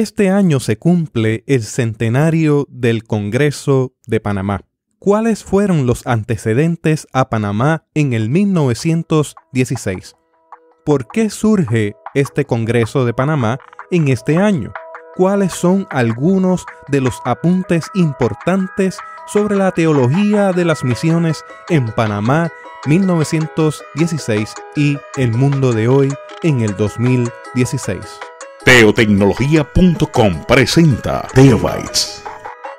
Este año se cumple el centenario del Congreso de Panamá. ¿Cuáles fueron los antecedentes a Panamá en el 1916? ¿Por qué surge este Congreso de Panamá en este año? ¿Cuáles son algunos de los apuntes importantes sobre la teología de las misiones en Panamá 1916 y el mundo de hoy en el 2016? Teotecnología.com presenta Teobytes.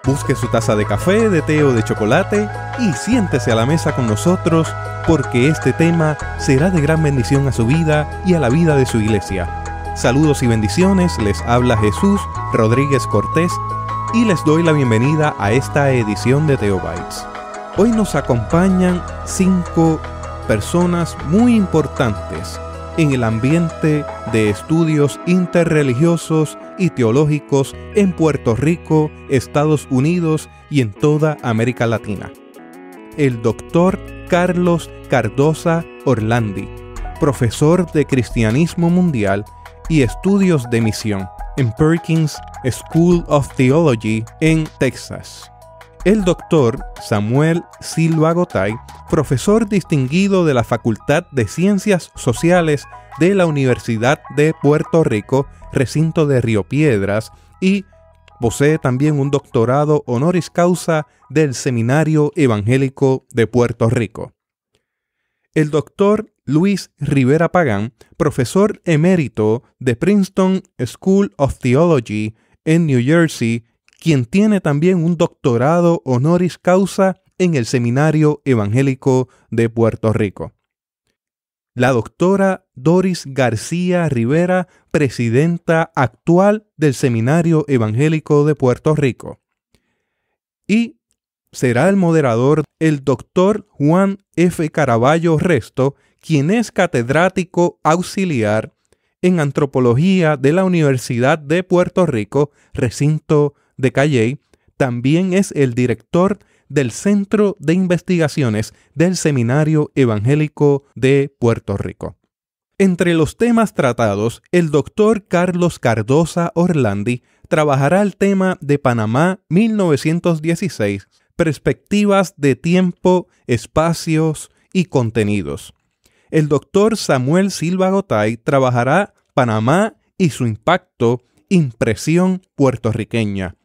Busque su taza de café, de té o de chocolate y siéntese a la mesa con nosotros porque este tema será de gran bendición a su vida y a la vida de su iglesia. Saludos y bendiciones, les habla Jesús Rodríguez Cortés y les doy la bienvenida a esta edición de Teobytes. Hoy nos acompañan cinco personas muy importantes en el ambiente de estudios interreligiosos y teológicos en Puerto Rico, Estados Unidos y en toda América Latina. El doctor Carlos Cardosa Orlandi, profesor de Cristianismo Mundial y Estudios de Misión en Perkins School of Theology en Texas el doctor Samuel Silva Gotay, profesor distinguido de la Facultad de Ciencias Sociales de la Universidad de Puerto Rico, recinto de Río Piedras, y posee también un doctorado honoris causa del Seminario Evangélico de Puerto Rico. El doctor Luis Rivera Pagán, profesor emérito de Princeton School of Theology en New Jersey, quien tiene también un doctorado honoris causa en el Seminario Evangélico de Puerto Rico. La doctora Doris García Rivera, presidenta actual del Seminario Evangélico de Puerto Rico. Y será el moderador el doctor Juan F. Caraballo Resto, quien es catedrático auxiliar en antropología de la Universidad de Puerto Rico, recinto de Calle, también es el director del Centro de Investigaciones del Seminario Evangélico de Puerto Rico. Entre los temas tratados, el doctor Carlos Cardosa Orlandi trabajará el tema de Panamá 1916, perspectivas de tiempo, espacios y contenidos. El doctor Samuel Silva Gotay trabajará Panamá y su impacto, impresión puertorriqueña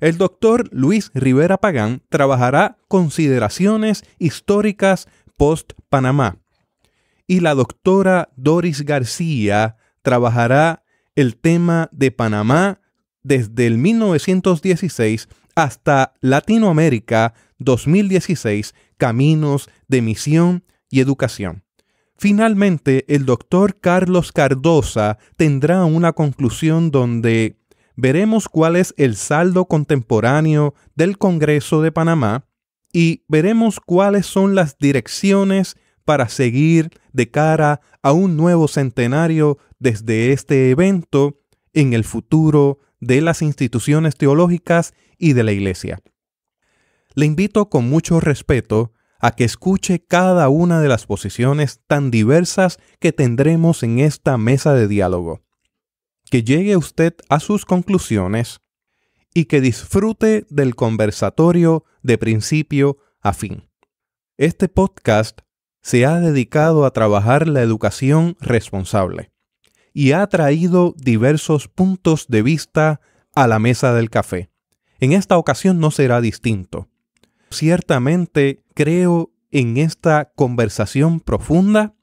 el doctor Luis Rivera Pagán trabajará consideraciones históricas post-Panamá y la doctora Doris García trabajará el tema de Panamá desde el 1916 hasta Latinoamérica 2016, Caminos de Misión y Educación. Finalmente, el doctor Carlos Cardosa tendrá una conclusión donde veremos cuál es el saldo contemporáneo del Congreso de Panamá y veremos cuáles son las direcciones para seguir de cara a un nuevo centenario desde este evento en el futuro de las instituciones teológicas y de la Iglesia. Le invito con mucho respeto a que escuche cada una de las posiciones tan diversas que tendremos en esta mesa de diálogo que llegue usted a sus conclusiones y que disfrute del conversatorio de principio a fin. Este podcast se ha dedicado a trabajar la educación responsable y ha traído diversos puntos de vista a la mesa del café. En esta ocasión no será distinto. Ciertamente creo en esta conversación profunda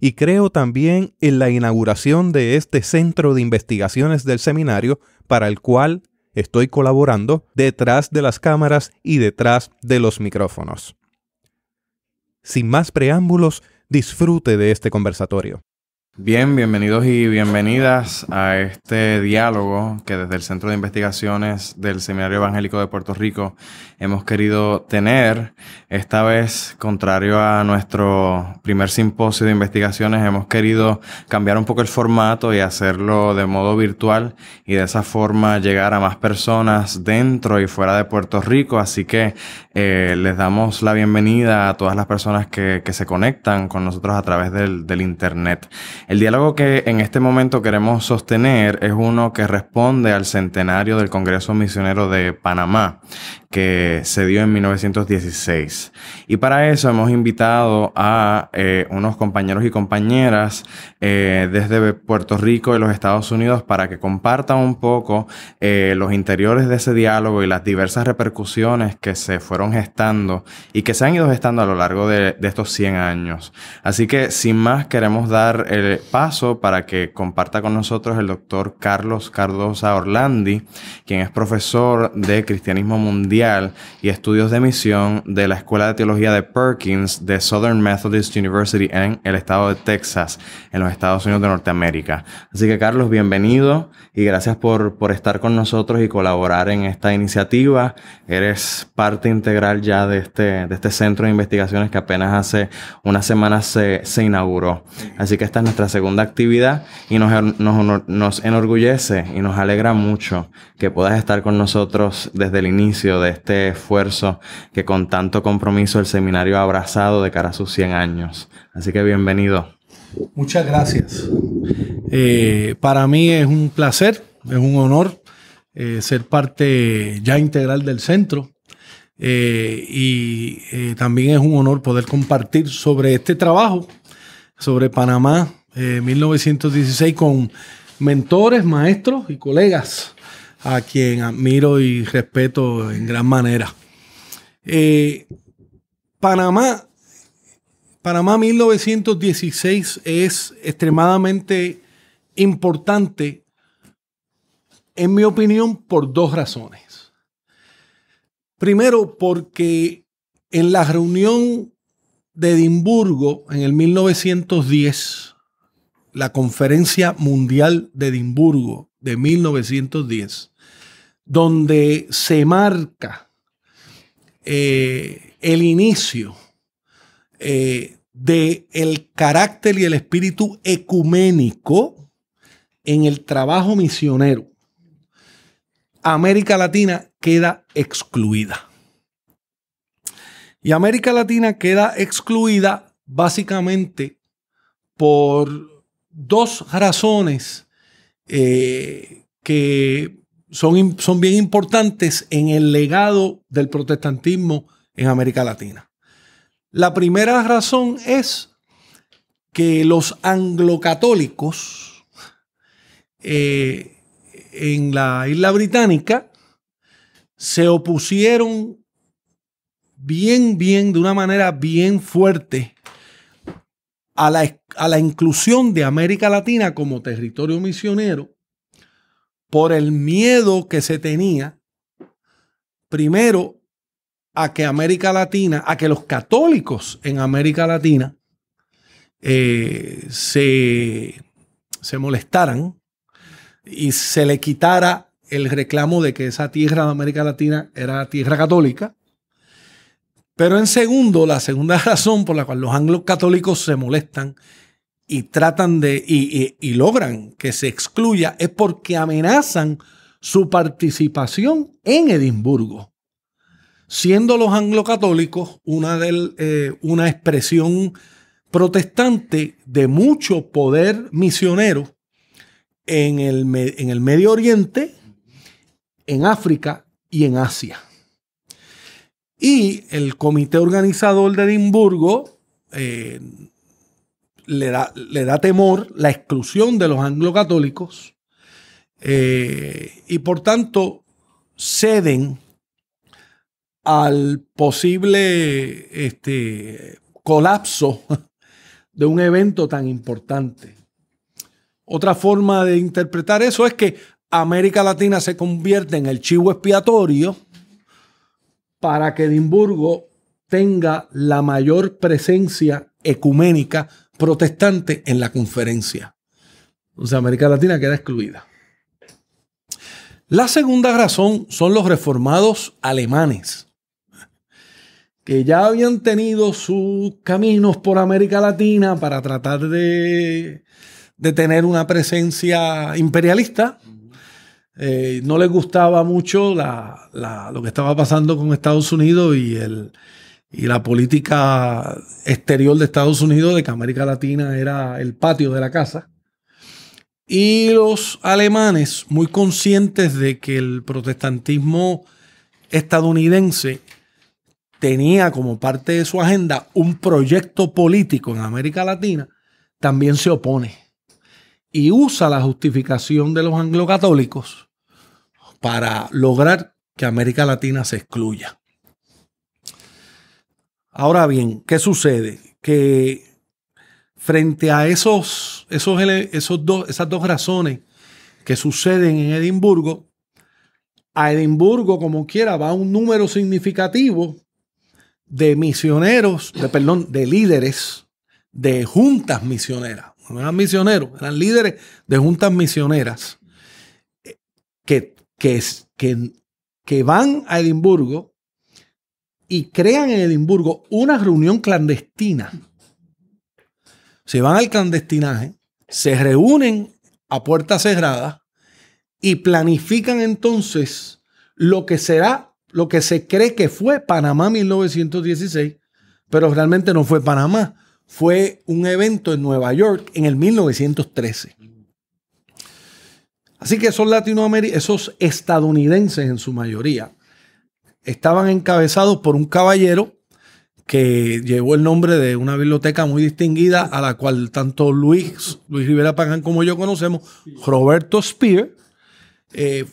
y creo también en la inauguración de este centro de investigaciones del seminario para el cual estoy colaborando detrás de las cámaras y detrás de los micrófonos. Sin más preámbulos, disfrute de este conversatorio. Bien, bienvenidos y bienvenidas a este diálogo que desde el Centro de Investigaciones del Seminario Evangélico de Puerto Rico hemos querido tener. Esta vez, contrario a nuestro primer simposio de investigaciones, hemos querido cambiar un poco el formato y hacerlo de modo virtual y de esa forma llegar a más personas dentro y fuera de Puerto Rico. Así que eh, les damos la bienvenida a todas las personas que, se conectan con nosotros a través del Internet. El diálogo que en este momento queremos sostener es uno que responde al centenario del Congreso Misionero de Panamá, que se dio en 1916. Y para eso hemos invitado a eh, unos compañeros y compañeras eh, desde Puerto Rico y los Estados Unidos para que compartan un poco eh, los interiores de ese diálogo y las diversas repercusiones que se fueron gestando y que se han ido gestando a lo largo de estos 100 años. Así que sin más queremos dar el, paso para que comparta con nosotros el doctor Carlos Cardosa Orlandi, quien es profesor de Cristianismo Mundial y Estudios de Misión de la Escuela de Teología de Perkins de Southern Methodist University en el estado de Texas, en los Estados Unidos de Norteamérica. Así que Carlos, bienvenido y gracias por, por estar con nosotros y colaborar en esta iniciativa. Eres parte integral ya de este, de este centro de investigaciones que apenas hace unas semanas se, se inauguró. Así que esta es nuestra segunda actividad y nos, nos, enorgullece y nos alegra mucho que puedas estar con nosotros desde el inicio de este esfuerzo que con tanto compromiso el seminario ha abrazado de cara a sus 100 años. Así que bienvenido. Muchas gracias. Eh, para mí es un placer, es un honor eh, ser parte ya integral del centro. Eh, y también es un honor poder compartir sobre este trabajo, sobre Panamá, 1916 eh, con mentores, maestros y colegas a quien admiro y respeto en gran manera. Eh, Panamá, Panamá 1916 es extremadamente importante, en mi opinión, por dos razones. Primero, porque en la reunión de Edimburgo en el 1910, la Conferencia Mundial de Edimburgo de 1910, donde se marca eh, el inicio eh, del carácter y el espíritu ecuménico en el trabajo misionero. América Latina queda excluida. Y América Latina queda excluida básicamente por dos razones eh, que son, son bien importantes en el legado del protestantismo en América Latina. La primera razón es que los anglocatólicos eh, en la isla británica se opusieron bien, bien, de una manera bien fuerte a la, inclusión de América Latina como territorio misionero por el miedo que se tenía, primero, a que América Latina, a que los católicos en América Latina eh, se, se molestaran y se le quitara el reclamo de que esa tierra de América Latina era tierra católica pero en segundo, la segunda razón por la cual los anglocatólicos católicos se molestan y tratan de y, logran que se excluya es porque amenazan su participación en Edimburgo, siendo los anglocatólicos una, eh, una expresión protestante de mucho poder misionero en el Medio Oriente, en África y en Asia. Y el comité organizador de Edimburgo eh, le, da, temor la exclusión de los anglocatólicos eh, y por tanto ceden al posible este, colapso de un evento tan importante. Otra forma de interpretar eso es que América Latina se convierte en el chivo expiatorio para que Edimburgo tenga la mayor presencia ecuménica protestante en la conferencia. O sea, América Latina queda excluida. La segunda razón son los reformados alemanes, que ya habían tenido sus caminos por América Latina para tratar de, de tener una presencia imperialista. Eh, no le gustaba mucho lo que estaba pasando con Estados Unidos y, y la política exterior de Estados Unidos de que América Latina era el patio de la casa. Y los alemanes, muy conscientes de que el protestantismo estadounidense tenía como parte de su agenda un proyecto político en América Latina, también se opone y usa la justificación de los anglocatólicos para lograr que América Latina se excluya. Ahora bien, ¿qué sucede? Que frente a esos, esos, esos dos, esas dos razones que suceden en Edimburgo, a Edimburgo, como quiera, va un número significativo de misioneros, perdón, de líderes de juntas misioneras no eran misioneros, eran líderes de juntas misioneras que, que, que van a Edimburgo y crean en Edimburgo una reunión clandestina. Se van al clandestinaje, se reúnen a puertas cerradas y planifican entonces lo que será, lo que se cree que fue Panamá 1916, pero realmente no fue Panamá fue un evento en Nueva York en el 1913. Así que esos latinoamericanos, esos estadounidenses en su mayoría, estaban encabezados por un caballero que llevó el nombre de una biblioteca muy distinguida a la cual tanto Luis, Rivera Pagan como yo conocemos, Roberto Spear, eh,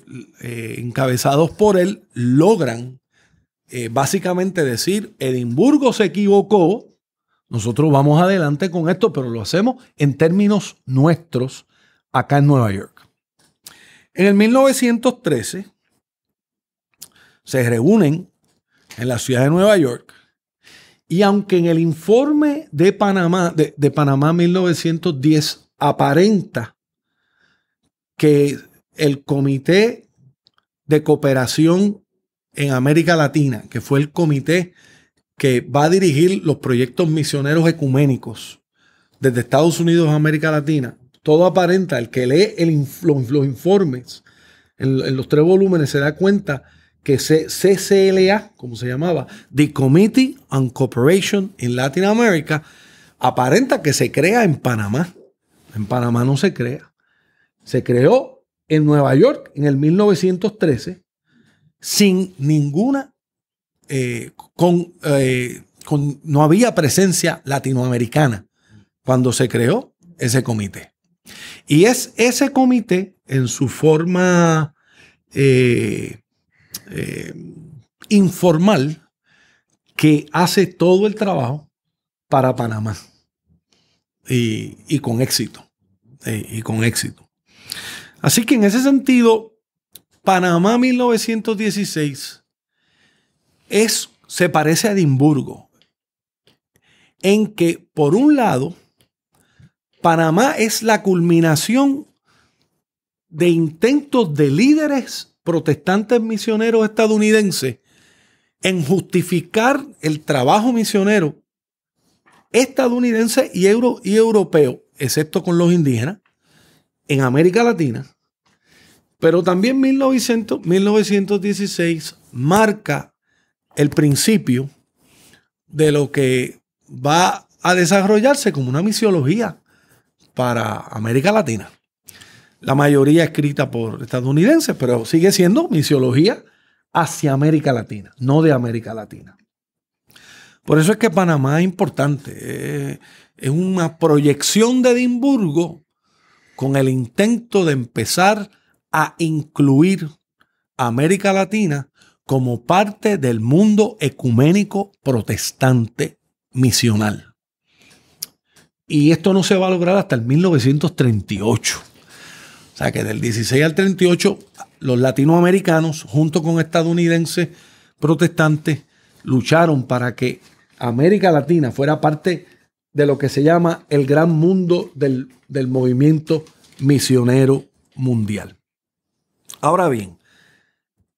eh, encabezados por él, logran eh, básicamente decir, Edimburgo se equivocó, nosotros vamos adelante con esto, pero lo hacemos en términos nuestros acá en Nueva York. En el 1913 se reúnen en la ciudad de Nueva York y aunque en el informe de Panamá, de, Panamá 1910 aparenta que el Comité de Cooperación en América Latina, que fue el comité que va a dirigir los proyectos misioneros ecuménicos desde Estados Unidos a América Latina. Todo aparenta, el que lee los, informes en, los tres volúmenes se da cuenta que CCLA, como se llamaba, The Committee on Cooperation in Latin America, aparenta que se crea en Panamá. En Panamá no se crea. Se creó en Nueva York en el 1913 sin ninguna eh, eh, con, no había presencia latinoamericana cuando se creó ese comité. Y es ese comité en su forma eh, informal que hace todo el trabajo para Panamá y, y con éxito. y con éxito. Así que en ese sentido, Panamá 1916 es, se parece a Edimburgo, en que por un lado, Panamá es la culminación de intentos de líderes protestantes misioneros estadounidenses en justificar el trabajo misionero estadounidense y, euro, y europeo, excepto con los indígenas, en América Latina. Pero también 1916 marca el principio de lo que va a desarrollarse como una misiología para América Latina. La mayoría escrita por estadounidenses, pero sigue siendo misiología hacia América Latina, no de América Latina. Por eso es que Panamá es importante. Eh, es una proyección de Edimburgo con el intento de empezar a incluir América Latina como parte del mundo ecuménico protestante misional. Y esto no se va a lograr hasta el 1938. O sea que del 16 al 38 los latinoamericanos junto con estadounidenses protestantes lucharon para que América Latina fuera parte de lo que se llama el gran mundo del, del movimiento misionero mundial. Ahora bien,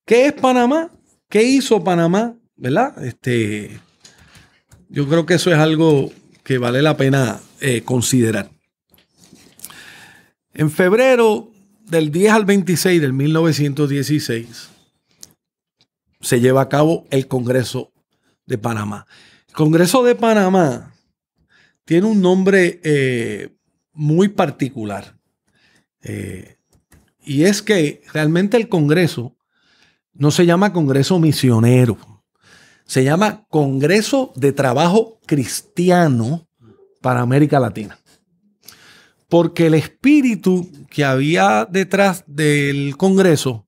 ¿qué es Panamá? ¿Qué hizo Panamá? ¿Verdad? Este, yo creo que eso es algo que vale la pena eh, considerar. En febrero del 10 al 26 del 1916 se lleva a cabo el Congreso de Panamá. El Congreso de Panamá tiene un nombre eh, muy particular. Eh, y es que realmente el Congreso no se llama Congreso Misionero, se llama Congreso de Trabajo Cristiano para América Latina. Porque el espíritu que había detrás del Congreso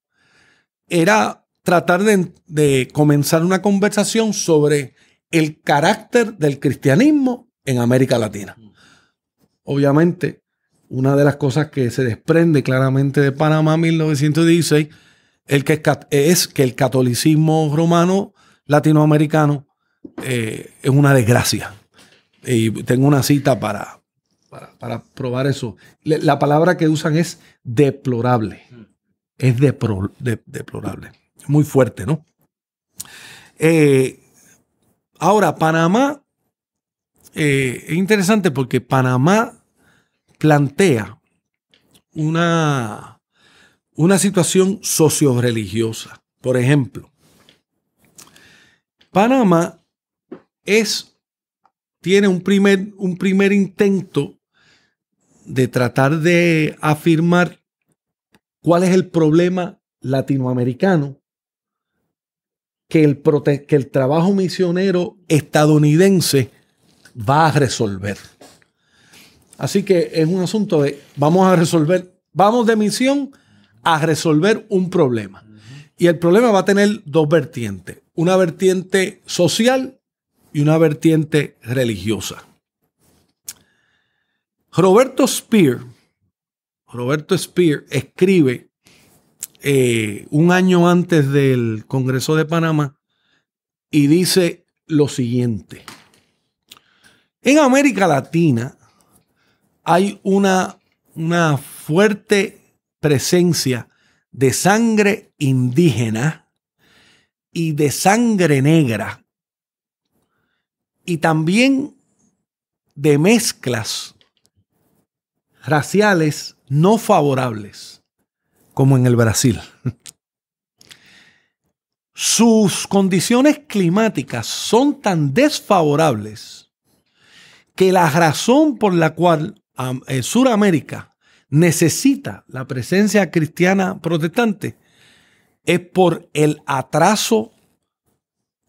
era tratar de, comenzar una conversación sobre el carácter del cristianismo en América Latina. Obviamente, una de las cosas que se desprende claramente de Panamá 1916 que es, que el catolicismo romano latinoamericano eh, es una desgracia. Y tengo una cita para, para, probar eso. la palabra que usan es deplorable. Es de, deplorable. Muy fuerte, ¿no? Eh, ahora, Panamá eh, es interesante porque Panamá plantea una, una situación socio-religiosa. Por ejemplo, Panamá es, tiene un primer, un primer intento de tratar de afirmar cuál es el problema latinoamericano que el, que el trabajo misionero estadounidense va a resolver. Así que es un asunto de vamos a resolver, vamos de misión a resolver un problema. Y el problema va a tener dos vertientes, una vertiente social y una vertiente religiosa. Roberto Speer, Roberto Speer escribe eh, un año antes del Congreso de Panamá y dice lo siguiente. En América Latina hay una, una fuerte presencia de sangre indígena y de sangre negra y también de mezclas raciales no favorables, como en el Brasil. Sus condiciones climáticas son tan desfavorables que la razón por la cual eh, Sudamérica necesita la presencia cristiana protestante es por el atraso,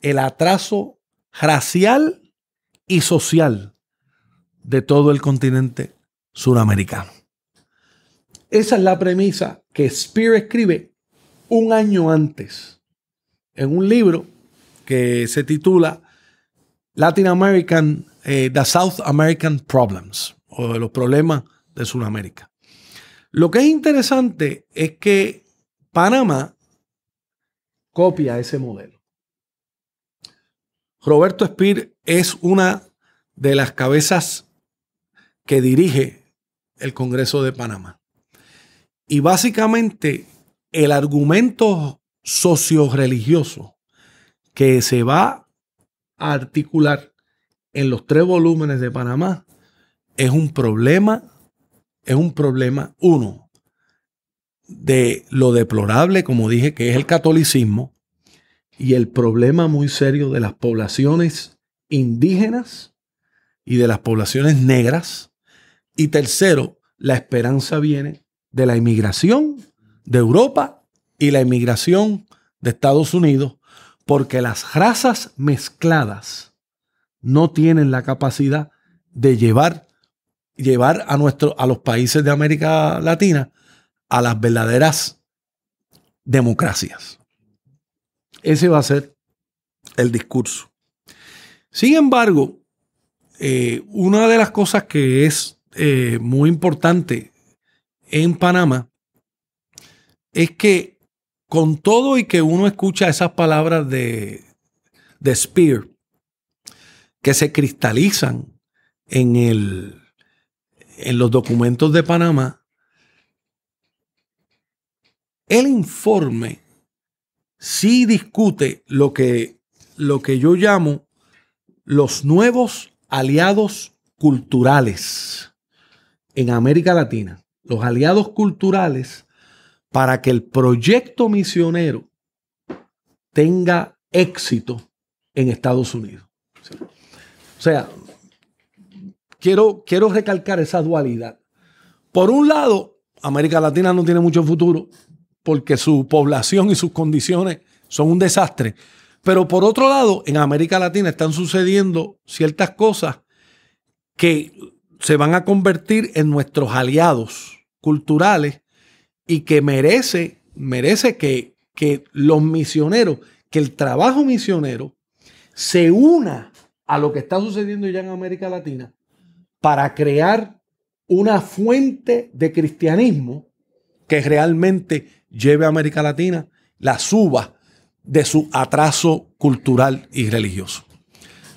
el atraso racial y social de todo el continente suramericano. Esa es la premisa que Spear escribe un año antes en un libro que se titula Latin American, eh, The South American Problems, o los problemas de Sudamérica. Lo que es interesante es que Panamá copia ese modelo. Roberto Espir es una de las cabezas que dirige el Congreso de Panamá. Y básicamente el argumento socio-religioso que se va a articular en los tres volúmenes de Panamá es un problema es un problema, uno, de lo deplorable, como dije, que es el catolicismo y el problema muy serio de las poblaciones indígenas y de las poblaciones negras. Y tercero, la esperanza viene de la inmigración de Europa y la inmigración de Estados Unidos, porque las razas mezcladas no tienen la capacidad de llevar llevar a, nuestro, a los países de América Latina a las verdaderas democracias. Ese va a ser el discurso. Sin embargo, eh, una de las cosas que es eh, muy importante en Panamá es que con todo y que uno escucha esas palabras de, de Spear, que se cristalizan en el, en los documentos de Panamá, el informe sí discute lo que, lo que yo llamo los nuevos aliados culturales en América Latina, los aliados culturales para que el proyecto misionero tenga éxito en Estados Unidos. O sea, quiero, recalcar esa dualidad. Por un lado, América Latina no tiene mucho futuro porque su población y sus condiciones son un desastre. Pero por otro lado, en América Latina están sucediendo ciertas cosas que se van a convertir en nuestros aliados culturales y que merece, merece que, que los misioneros, que el trabajo misionero se una a lo que está sucediendo ya en América Latina para crear una fuente de cristianismo que realmente lleve a América Latina la suba de su atraso cultural y religioso.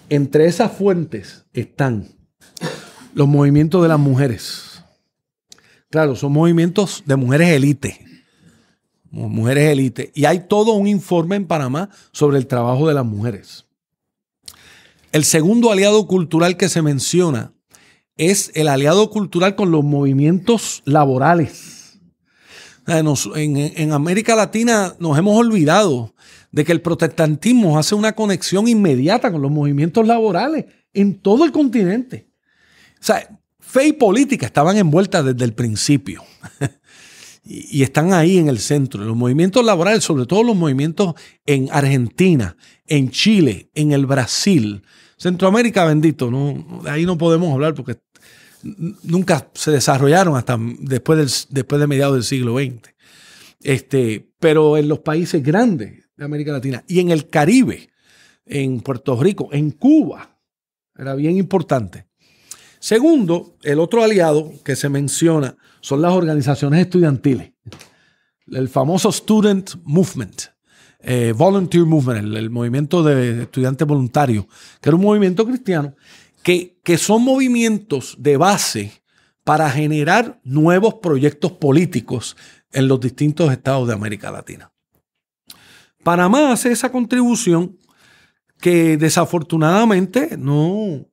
Entre esas fuentes están los movimientos de las mujeres. Claro, son movimientos de mujeres élite. Mujeres élite. Y hay todo un informe en Panamá sobre el trabajo de las mujeres. El segundo aliado cultural que se menciona es el aliado cultural con los movimientos laborales. en, América Latina nos hemos olvidado de que el protestantismo hace una conexión inmediata con los movimientos laborales en todo el continente. O sea, fe y política estaban envueltas desde el principio y, están ahí en el centro. Los movimientos laborales, sobre todo los movimientos en Argentina, en Chile, en el Brasil, Centroamérica, bendito, ahí no podemos hablar porque nunca se desarrollaron hasta después, después de mediados del siglo XX. Este, pero en los países grandes de América Latina y en el Caribe, en Puerto Rico, en Cuba, era bien importante. Segundo, el otro aliado que se menciona son las organizaciones estudiantiles, el famoso Student Movement. Eh, volunteer Movement, el, movimiento de estudiantes voluntarios, que era un movimiento cristiano que, son movimientos de base para generar nuevos proyectos políticos en los distintos estados de América Latina. Panamá hace esa contribución que desafortunadamente no,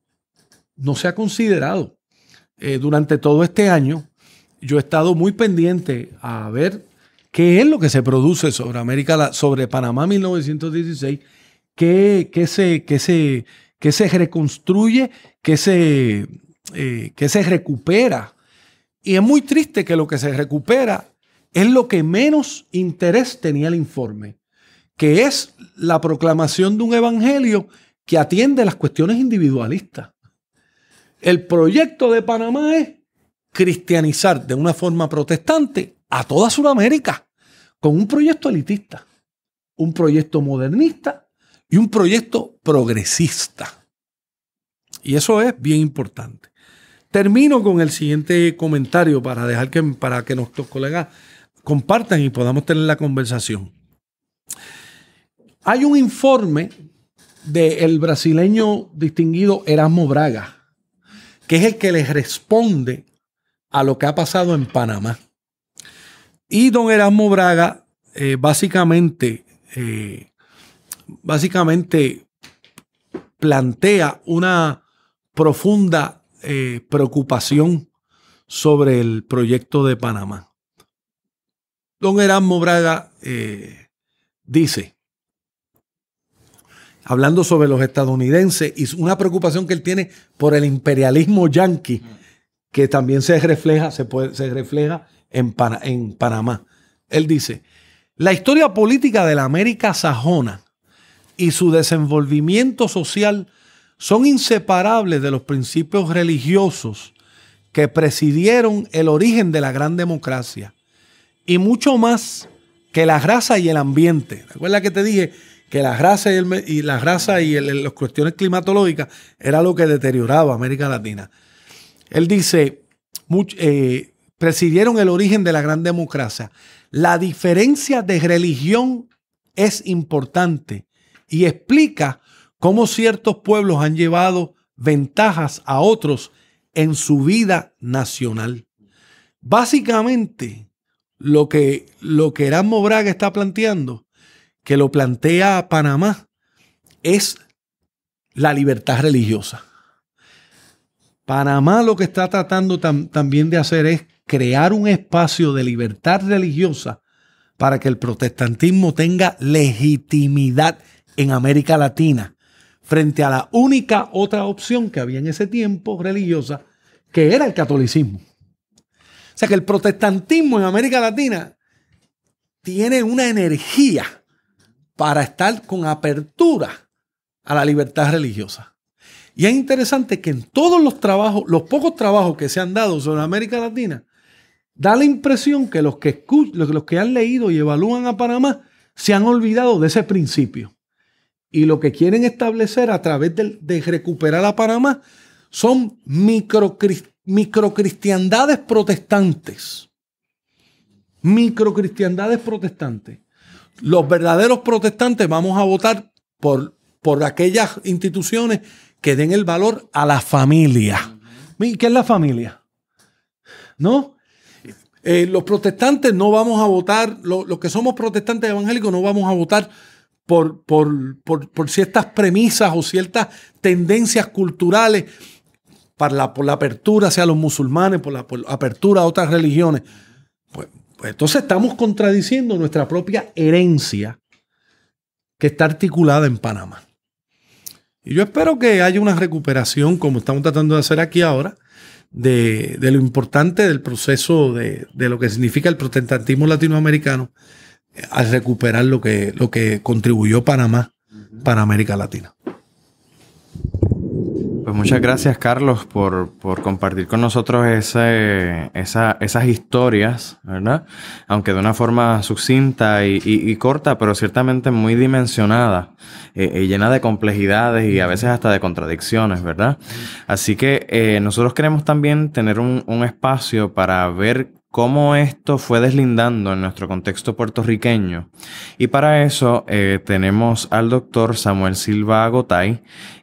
no se ha considerado. Eh, durante todo este año yo he estado muy pendiente a ver qué es lo que se produce sobre América, sobre Panamá 1916, que se, qué se, que se reconstruye, que se, eh, que se recupera. Y es muy triste que lo que se recupera es lo que menos interés tenía el informe, que es la proclamación de un evangelio que atiende las cuestiones individualistas. El proyecto de Panamá es cristianizar de una forma protestante a toda Sudamérica, con un proyecto elitista, un proyecto modernista y un proyecto progresista. Y eso es bien importante. Termino con el siguiente comentario para dejar que, para que nuestros colegas compartan y podamos tener la conversación. Hay un informe del brasileño distinguido Erasmo Braga, que es el que les responde a lo que ha pasado en Panamá. Y don Erasmo Braga eh, básicamente eh, básicamente plantea una profunda eh, preocupación sobre el proyecto de Panamá. Don Erasmo Braga eh, dice, hablando sobre los estadounidenses y una preocupación que él tiene por el imperialismo yanqui, que también se refleja, se, puede, se refleja en, en Panamá. Él dice, la historia política de la América sajona y su desenvolvimiento social son inseparables de los principios religiosos que presidieron el origen de la gran democracia y mucho más que la raza y el ambiente. recuerda que te dije que la raza y, el, y las cuestiones climatológicas era lo que deterioraba América Latina? Él dice, eh, presidieron el origen de la gran democracia. La diferencia de religión es importante y explica cómo ciertos pueblos han llevado ventajas a otros en su vida nacional. Básicamente, lo que, lo que Erasmo Braga está planteando, que lo plantea Panamá, es la libertad religiosa. Panamá lo que está tratando también de hacer es crear un espacio de libertad religiosa para que el protestantismo tenga legitimidad en América Latina, frente a la única otra opción que había en ese tiempo religiosa, que era el catolicismo. O sea que el protestantismo en América Latina tiene una energía para estar con apertura a la libertad religiosa. Y es interesante que en todos los trabajos, los pocos trabajos que se han dado sobre América Latina, da la impresión que los que, los que han leído y evalúan a Panamá se han olvidado de ese principio. Y lo que quieren establecer a través de, recuperar a Panamá son microcristiandades protestantes. Microcristiandades protestantes. Los verdaderos protestantes vamos a votar por, por aquellas instituciones que den el valor a la familia. ¿Qué es la familia? ¿No? Eh, los protestantes no vamos a votar, los que somos protestantes evangélicos no vamos a votar por, ciertas premisas o ciertas tendencias culturales, para por la apertura hacia los musulmanes, por la, apertura a otras religiones, pues, pues entonces estamos contradiciendo nuestra propia herencia que está articulada en Panamá. Y yo espero que haya una recuperación, como estamos tratando de hacer aquí ahora, de, lo importante del proceso de, de, lo que significa el protestantismo latinoamericano al recuperar lo que, lo que contribuyó Panamá para América Latina. Pues muchas gracias, Carlos, por, compartir con nosotros esas historias, ¿verdad? Aunque de una forma sucinta y, corta, pero ciertamente muy dimensionada y eh, eh, llena de complejidades y a veces hasta de contradicciones, ¿verdad? Así que eh, nosotros queremos también tener un, un espacio para ver cómo esto fue deslindando en nuestro contexto puertorriqueño. Y para eso eh, tenemos al doctor Samuel Silva Agotay,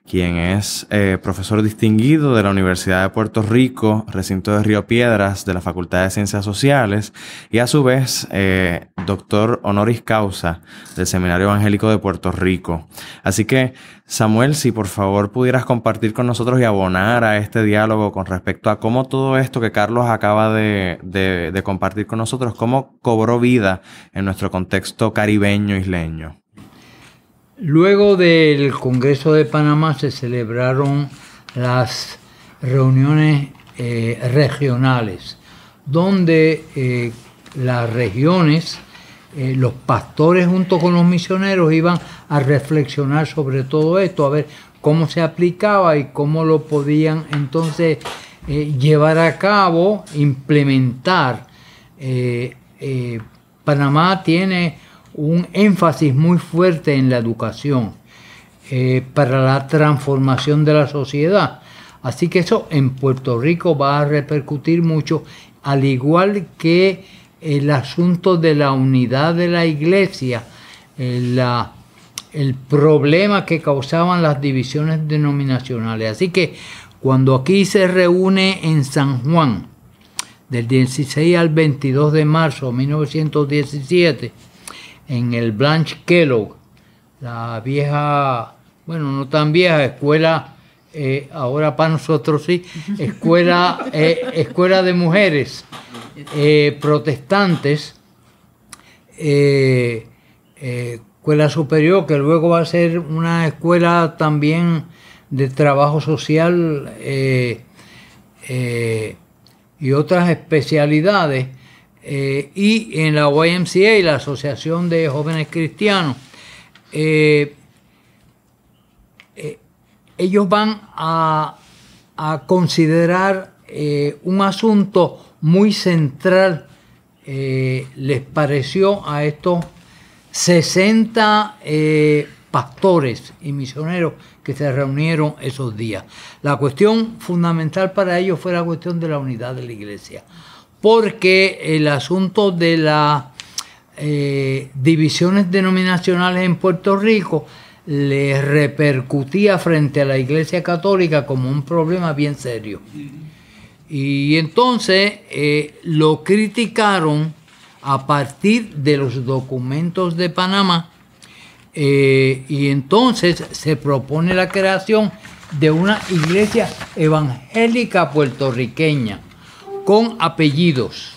quien es eh, profesor distinguido de la Universidad de Puerto Rico, recinto de Río Piedras, de la Facultad de Ciencias Sociales, y a su vez eh, doctor honoris causa del Seminario Evangélico de Puerto Rico. Así que, Samuel, si por favor pudieras compartir con nosotros y abonar a este diálogo con respecto a cómo todo esto que Carlos acaba de, compartir con nosotros, cómo cobró vida en nuestro contexto caribeño isleño. Luego del Congreso de Panamá se celebraron las reuniones eh, regionales, donde eh, las regiones eh, los pastores junto con los misioneros iban a reflexionar sobre todo esto, a ver cómo se aplicaba y cómo lo podían entonces eh, llevar a cabo, implementar. Eh, Panamá tiene un énfasis muy fuerte en la educación para la transformación de la sociedad. Así que eso en Puerto Rico va a repercutir mucho, al igual que el asunto de la unidad de la iglesia, el problema que causaban las divisiones denominacionales. Así que cuando aquí se reúne en San Juan, del 16 al 22 de marzo de 1917, en el Blanche Kellogg, la vieja, bueno, no tan vieja, escuela, eh, ahora para nosotros sí, escuela, eh, escuela de mujeres, eh, protestantes, eh, eh, escuela superior, que luego va a ser una escuela también de trabajo social y otras especialidades, y en la YMCA, la Asociación de Jóvenes Cristianos ellos van a, considerar un asunto muy central eh, les pareció a estos 60 eh, pastores y misioneros que se reunieron esos días. La cuestión fundamental para ellos fue la cuestión de la unidad de la iglesia, porque el asunto de las eh, divisiones denominacionales en Puerto Rico les repercutía frente a la iglesia católica como un problema bien serio. Y entonces eh, lo criticaron a partir de los documentos de Panamá eh, y entonces se propone la creación de una iglesia evangélica puertorriqueña con apellidos,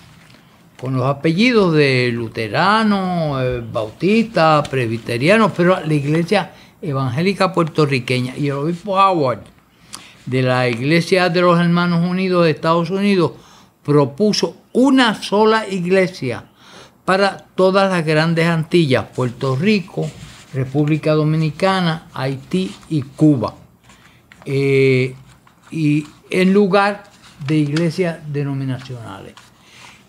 con los apellidos de luterano, eh, bautista, presbiteriano, pero la iglesia evangélica puertorriqueña. Y el obispo Howard de la Iglesia de los Hermanos Unidos de Estados Unidos propuso una sola iglesia para todas las grandes Antillas, Puerto Rico, República Dominicana, Haití y Cuba. Eh, y en lugar de iglesias denominacionales.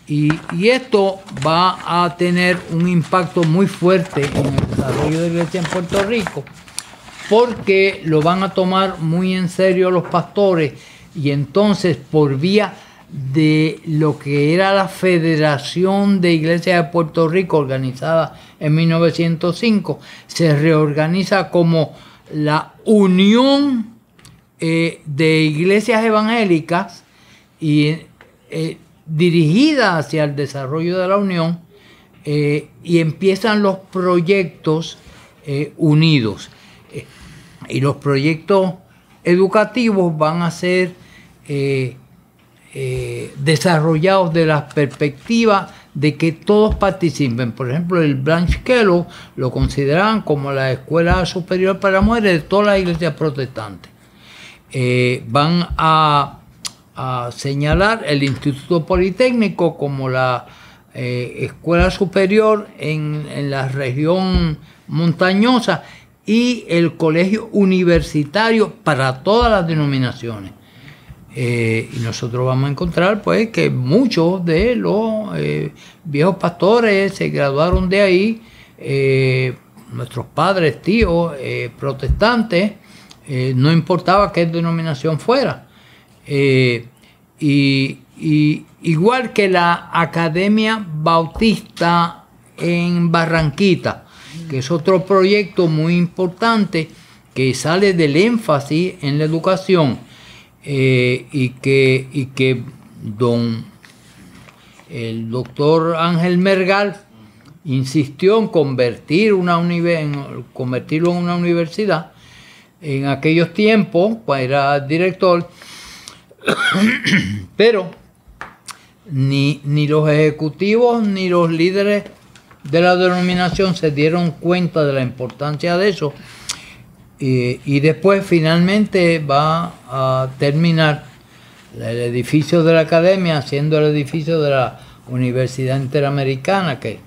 Y, y, esto va a tener un impacto muy fuerte en el desarrollo de la iglesia en Puerto Rico porque lo van a tomar muy en serio los pastores y entonces por vía de lo que era la Federación de Iglesias de Puerto Rico organizada en 1905, se reorganiza como la Unión eh, de Iglesias Evangélicas y eh, dirigida hacia el desarrollo de la Unión eh, y empiezan los proyectos unidos y los proyectos educativos van a ser eh, eh, desarrollados de la perspectiva de que todos participen. Por ejemplo, el Blanche lo consideran como la escuela superior para mujeres de toda la Iglesia Protestante. Eh, van a, señalar el Instituto Politécnico como la escuela superior en, en la región montañosa y el colegio universitario para todas las denominaciones. Eh, y nosotros vamos a encontrar pues que muchos de los eh, viejos pastores se graduaron de ahí, eh, nuestros padres, tíos, protestantes, no importaba qué denominación fuera. y, igual que la Academia Bautista en Barranquita, que es otro proyecto muy importante que sale del énfasis en la educación eh, y, que, que don el doctor Ángel Mergal insistió en convertir una convertirlo en una universidad. En aquellos tiempos, cuando pues, era director, pero ni, ni los ejecutivos ni los líderes de la denominación se dieron cuenta de la importancia de eso y, después finalmente va a terminar el edificio de la academia siendo el edificio de la Universidad Interamericana, que,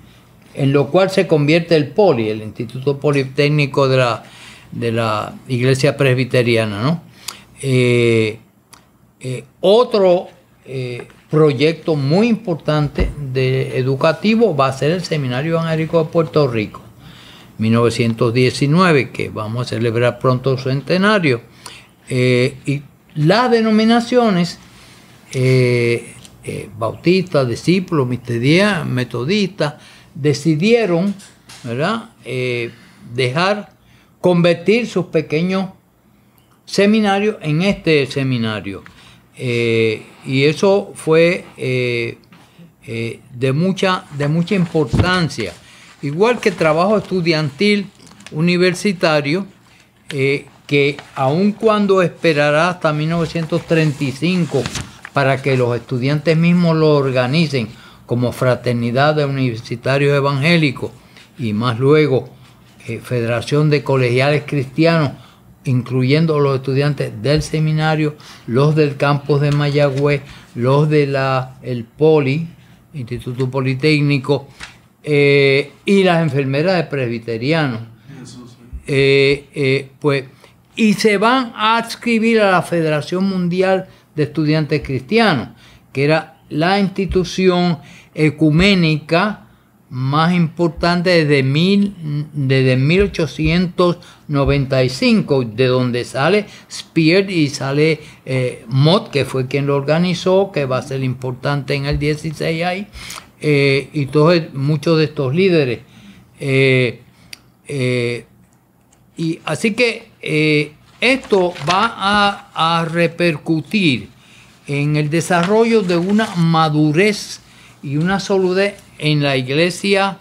en lo cual se convierte el POLI, el Instituto Politécnico de la, de la Iglesia Presbiteriana. Eh, eh, otro eh, proyecto muy importante de educativo va a ser el Seminario Evangélico de Puerto Rico, 1919, que vamos a celebrar pronto su centenario. Eh, y las denominaciones, eh, eh, bautistas, discípulos, metodistas, decidieron dejar convertir sus pequeños seminarios en este seminario. Eh, y eso fue eh, eh, de, mucha, de mucha importancia. Igual que trabajo estudiantil universitario, que aun cuando esperará hasta 1935 para que los estudiantes mismos lo organicen como fraternidad de universitarios evangélicos y más luego Federación de Colegiales Cristianos incluyendo los estudiantes del seminario, los del campus de Mayagüez, los del el POLI, Instituto Politécnico, eh, y las enfermeras de presbiterianos. Eh, eh, pues, y se van a adscribir a la Federación Mundial de Estudiantes Cristianos, que era la institución ecuménica más importante desde, mil, 1895, de donde sale Spear y sale eh, Mott, que fue quien lo organizó, que va a ser importante en el 16 ahí, eh, y todos, e, muchos de estos líderes. Eh, y así que esto va a, a repercutir en el desarrollo de una madurez y una solidez en la iglesia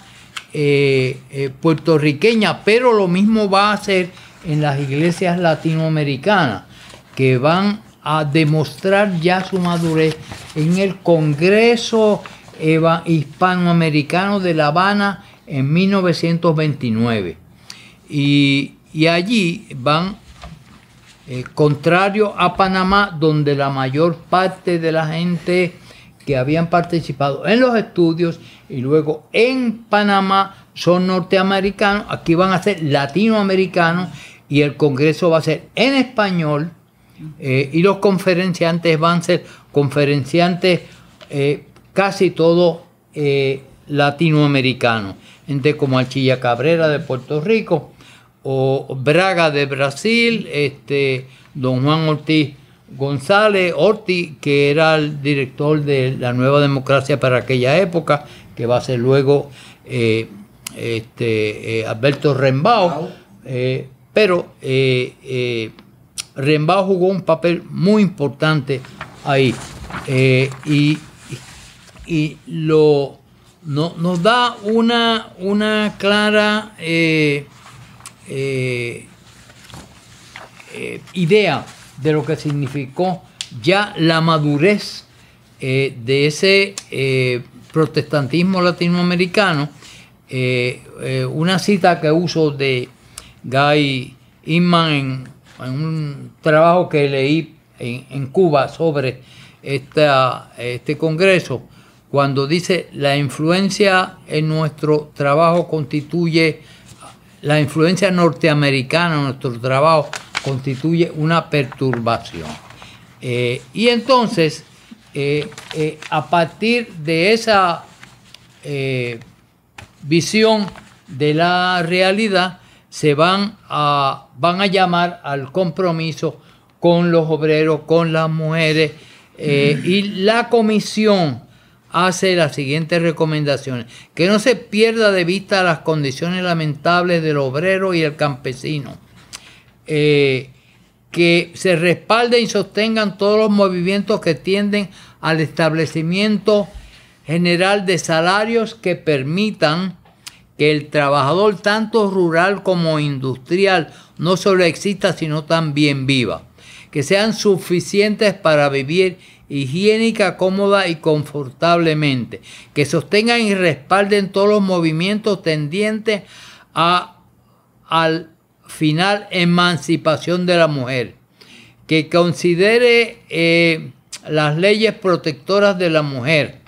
eh, eh, puertorriqueña, pero lo mismo va a hacer en las iglesias latinoamericanas, que van a demostrar ya su madurez en el Congreso Hispanoamericano de La Habana en 1929. Y, allí van, eh, contrario a Panamá, donde la mayor parte de la gente que habían participado en los estudios y luego en Panamá son norteamericanos, aquí van a ser latinoamericanos y el Congreso va a ser en español eh, y los conferenciantes van a ser conferenciantes eh, casi todos eh, latinoamericanos, gente como Archilla Cabrera de Puerto Rico o Braga de Brasil, este, don Juan Ortiz González Ortiz, que era el director de la Nueva Democracia para aquella época, que va a ser luego eh, este, eh, Alberto Rembao. Eh, pero Rembao jugó un papel muy importante ahí. y, lo, nos da una, una clara idea de lo que significó ya la madurez eh, de ese eh, protestantismo latinoamericano, eh, una cita que uso de Guy Inman en, un trabajo que leí en, Cuba sobre este Congreso, cuando dice la influencia en nuestro trabajo constituye la influencia norteamericana en nuestro trabajo constituye una perturbación. y entonces eh, eh, a partir de esa eh, visión de la realidad, se van a, van a llamar al compromiso con los obreros, con las mujeres, y la comisión hace las siguientes recomendaciones. Que no se pierda de vista las condiciones lamentables del obrero y el campesino que se respalden y sostengan todos los movimientos que tienden al establecimiento general de salarios que permitan que el trabajador tanto rural como industrial no solo exista sino también viva, que sean suficientes para vivir higiénica, cómoda y confortablemente, que sostengan y respalden todos los movimientos tendientes a, al final emancipación de la mujer, que considere eh, las leyes protectoras de la mujer,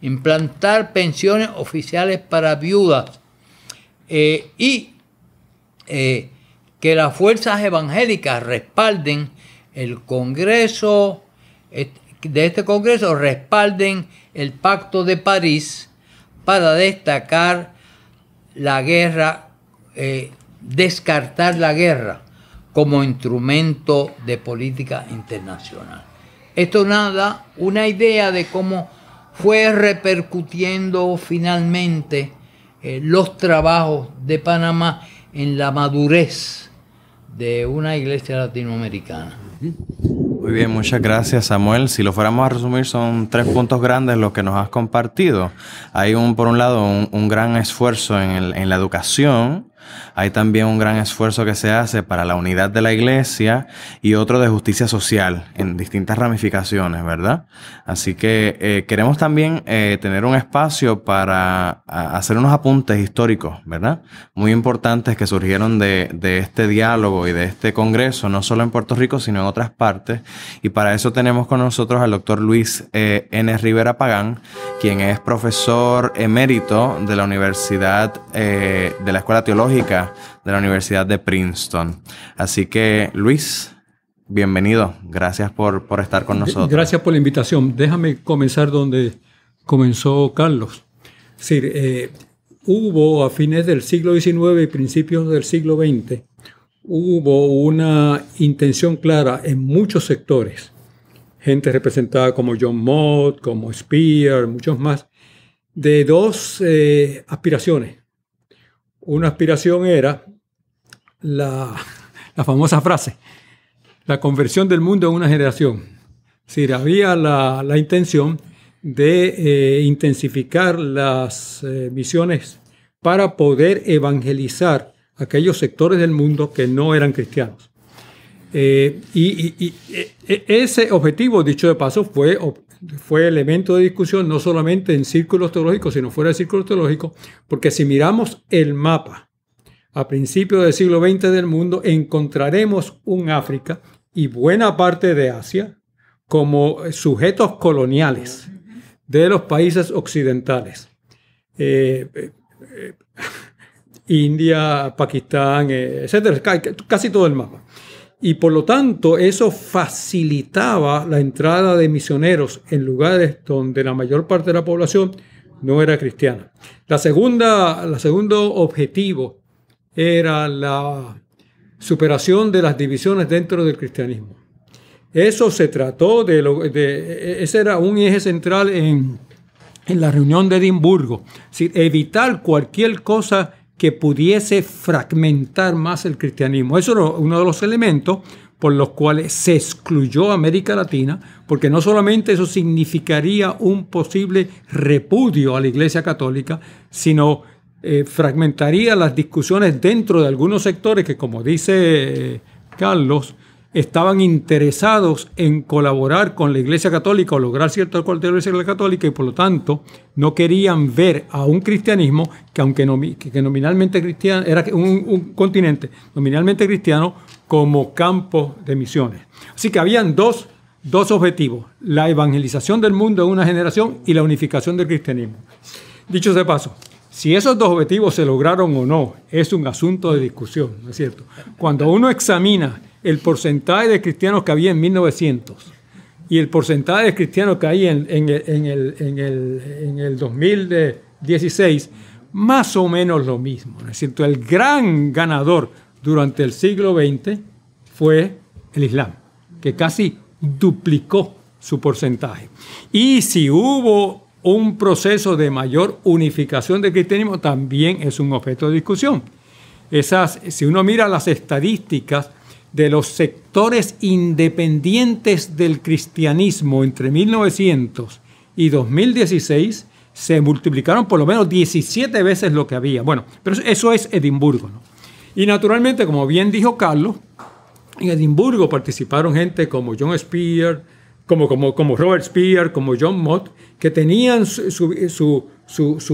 implantar pensiones oficiales para viudas eh, y eh, que las fuerzas evangélicas respalden el Congreso, de este Congreso respalden el Pacto de París para destacar la guerra descartar la guerra como instrumento de política internacional. Esto nada, una idea de cómo fue repercutiendo finalmente eh, los trabajos de Panamá en la madurez de una iglesia latinoamericana. Muy bien, muchas gracias Samuel. Si lo fuéramos a resumir, son tres puntos grandes los que nos has compartido. Hay un, por un lado, un, gran esfuerzo en, en la educación, hay también un gran esfuerzo que se hace para la unidad de la iglesia y otro de justicia social en distintas ramificaciones, ¿verdad? Así que eh, queremos también eh, tener un espacio para hacer unos apuntes históricos, ¿verdad? Muy importantes que surgieron de, este diálogo y de este congreso, no solo en Puerto Rico, sino en otras partes. Y para eso tenemos con nosotros al doctor Luis eh, N. Rivera Pagán, quien es profesor emérito de la Universidad de la Escuela Teológica de la Universidad de Princeton. Así que, Luis, bienvenido. Gracias por, estar con nosotros. Gracias por la invitación. Déjame comenzar donde comenzó Carlos. Es eh, hubo a fines del siglo XIX y principios del siglo XX, hubo una intención clara en muchos sectores, gente representada como John Mott, como Spear, muchos más, de dos eh, aspiraciones. Una aspiración era la, famosa frase, la conversión del mundo en una generación. Es decir, había la, intención de eh, intensificar las misiones eh, para poder evangelizar aquellos sectores del mundo que no eran cristianos. Eh, y, e, e, ese objetivo, dicho de paso, fue, fue elemento de discusión no solamente en círculos teológicos, sino fuera de círculos teológico porque si miramos el mapa a principios del siglo XX del mundo, encontraremos un África y buena parte de Asia como sujetos coloniales de los países occidentales. Eh, eh, India, Pakistán, etcétera, casi todo el mapa y por lo tanto eso facilitaba la entrada de misioneros en lugares donde la mayor parte de la población no era cristiana. La segunda, el segundo objetivo era la superación de las divisiones dentro del cristianismo. Eso se trató de, lo, ese era un eje central en, en la reunión de Edimburgo, es evitar cualquier cosa que pudiese fragmentar más el cristianismo. Eso era uno de los elementos por los cuales se excluyó América Latina, porque no solamente eso significaría un posible repudio a la Iglesia Católica, sino eh, fragmentaría las discusiones dentro de algunos sectores que, como dice eh, Carlos, estaban interesados en colaborar con la Iglesia Católica o lograr cierto acuerdo de la Iglesia Católica y por lo tanto no querían ver a un cristianismo que aunque que nominalmente cristiano era un, continente nominalmente cristiano como campo de misiones. Así que habían dos dos objetivos, la evangelización del mundo en una generación y la unificación del cristianismo. Dicho de paso, si esos dos objetivos se lograron o no es un asunto de discusión, ¿no es cierto? Cuando uno examina el porcentaje de cristianos que había en 1900 y el porcentaje de cristianos que hay en, el, el, 2016, más o menos lo mismo, ¿no es cierto? El gran ganador durante el siglo XX fue el Islam, que casi duplicó su porcentaje. Y si hubo un proceso de mayor unificación del cristianismo también es un objeto de discusión. Esas, si uno mira las estadísticas de los sectores independientes del cristianismo entre 1900 y 2016, se multiplicaron por lo menos 17 veces lo que había. Bueno, pero eso es Edimburgo. ¿no? Y naturalmente, como bien dijo Carlos, en Edimburgo participaron gente como John Spear, como, Robert Speer, como John Mott, que tenían su,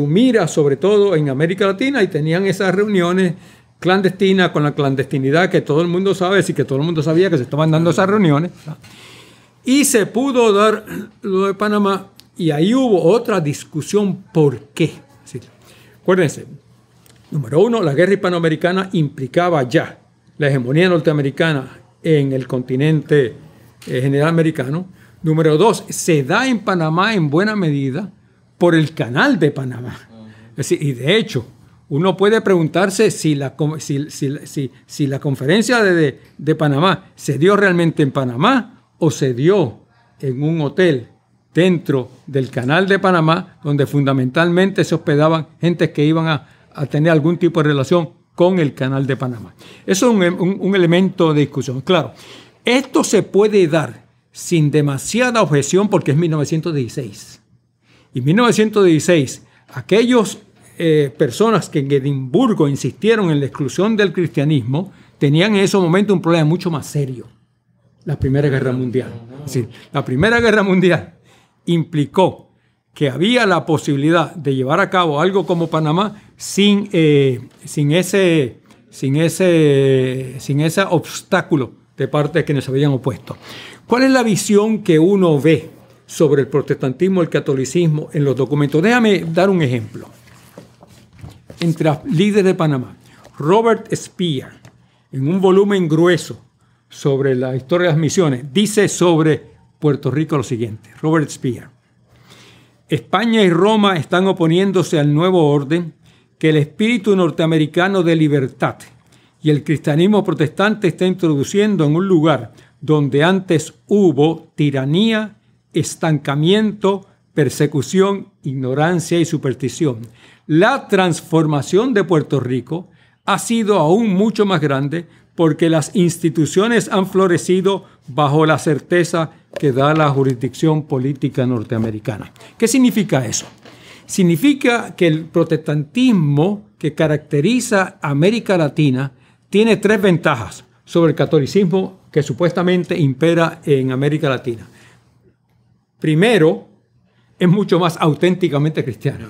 mira sobre todo en América Latina y tenían esas reuniones clandestinas con la clandestinidad que todo el mundo sabe, y que todo el mundo sabía que se estaban dando esas reuniones. Y se pudo dar lo de Panamá y ahí hubo otra discusión por qué. acuérdense, número uno, la guerra hispanoamericana implicaba ya la hegemonía norteamericana en el continente eh, general americano, Número dos, se da en Panamá en buena medida por el canal de Panamá. y de hecho, uno puede preguntarse si la, conferencia de, Panamá se dio realmente en Panamá o se dio en un hotel dentro del canal de Panamá, donde fundamentalmente se hospedaban gentes que iban a, tener algún tipo de relación con el canal de Panamá. Eso es un elemento de discusión. Claro, esto se puede dar sin demasiada objeción porque es 1916. Y 1916, aquellas eh, personas que en Edimburgo insistieron en la exclusión del cristianismo tenían en ese momento un problema mucho más serio, la Primera Guerra Mundial. la Primera Guerra Mundial implicó que había la posibilidad de llevar a cabo algo como Panamá sin, eh, sin, ese, sin, ese, sin ese obstáculo de parte de quienes se habían opuesto. ¿Cuál es la visión que uno ve sobre el protestantismo, el catolicismo en los documentos? Déjame dar un ejemplo. Entre líderes de Panamá, Robert Spear, en un volumen grueso sobre la historia de las misiones, dice sobre Puerto Rico lo siguiente, Robert Spear. España y Roma están oponiéndose al nuevo orden que el espíritu norteamericano de libertad y el cristianismo protestante está introduciendo en un lugar donde antes hubo tiranía, estancamiento, persecución, ignorancia y superstición. La transformación de Puerto Rico ha sido aún mucho más grande porque las instituciones han florecido bajo la certeza que da la jurisdicción política norteamericana. ¿Qué significa eso? Significa que el protestantismo que caracteriza América Latina tiene tres ventajas sobre el catolicismo que supuestamente impera en América Latina. Primero, es mucho más auténticamente cristiano.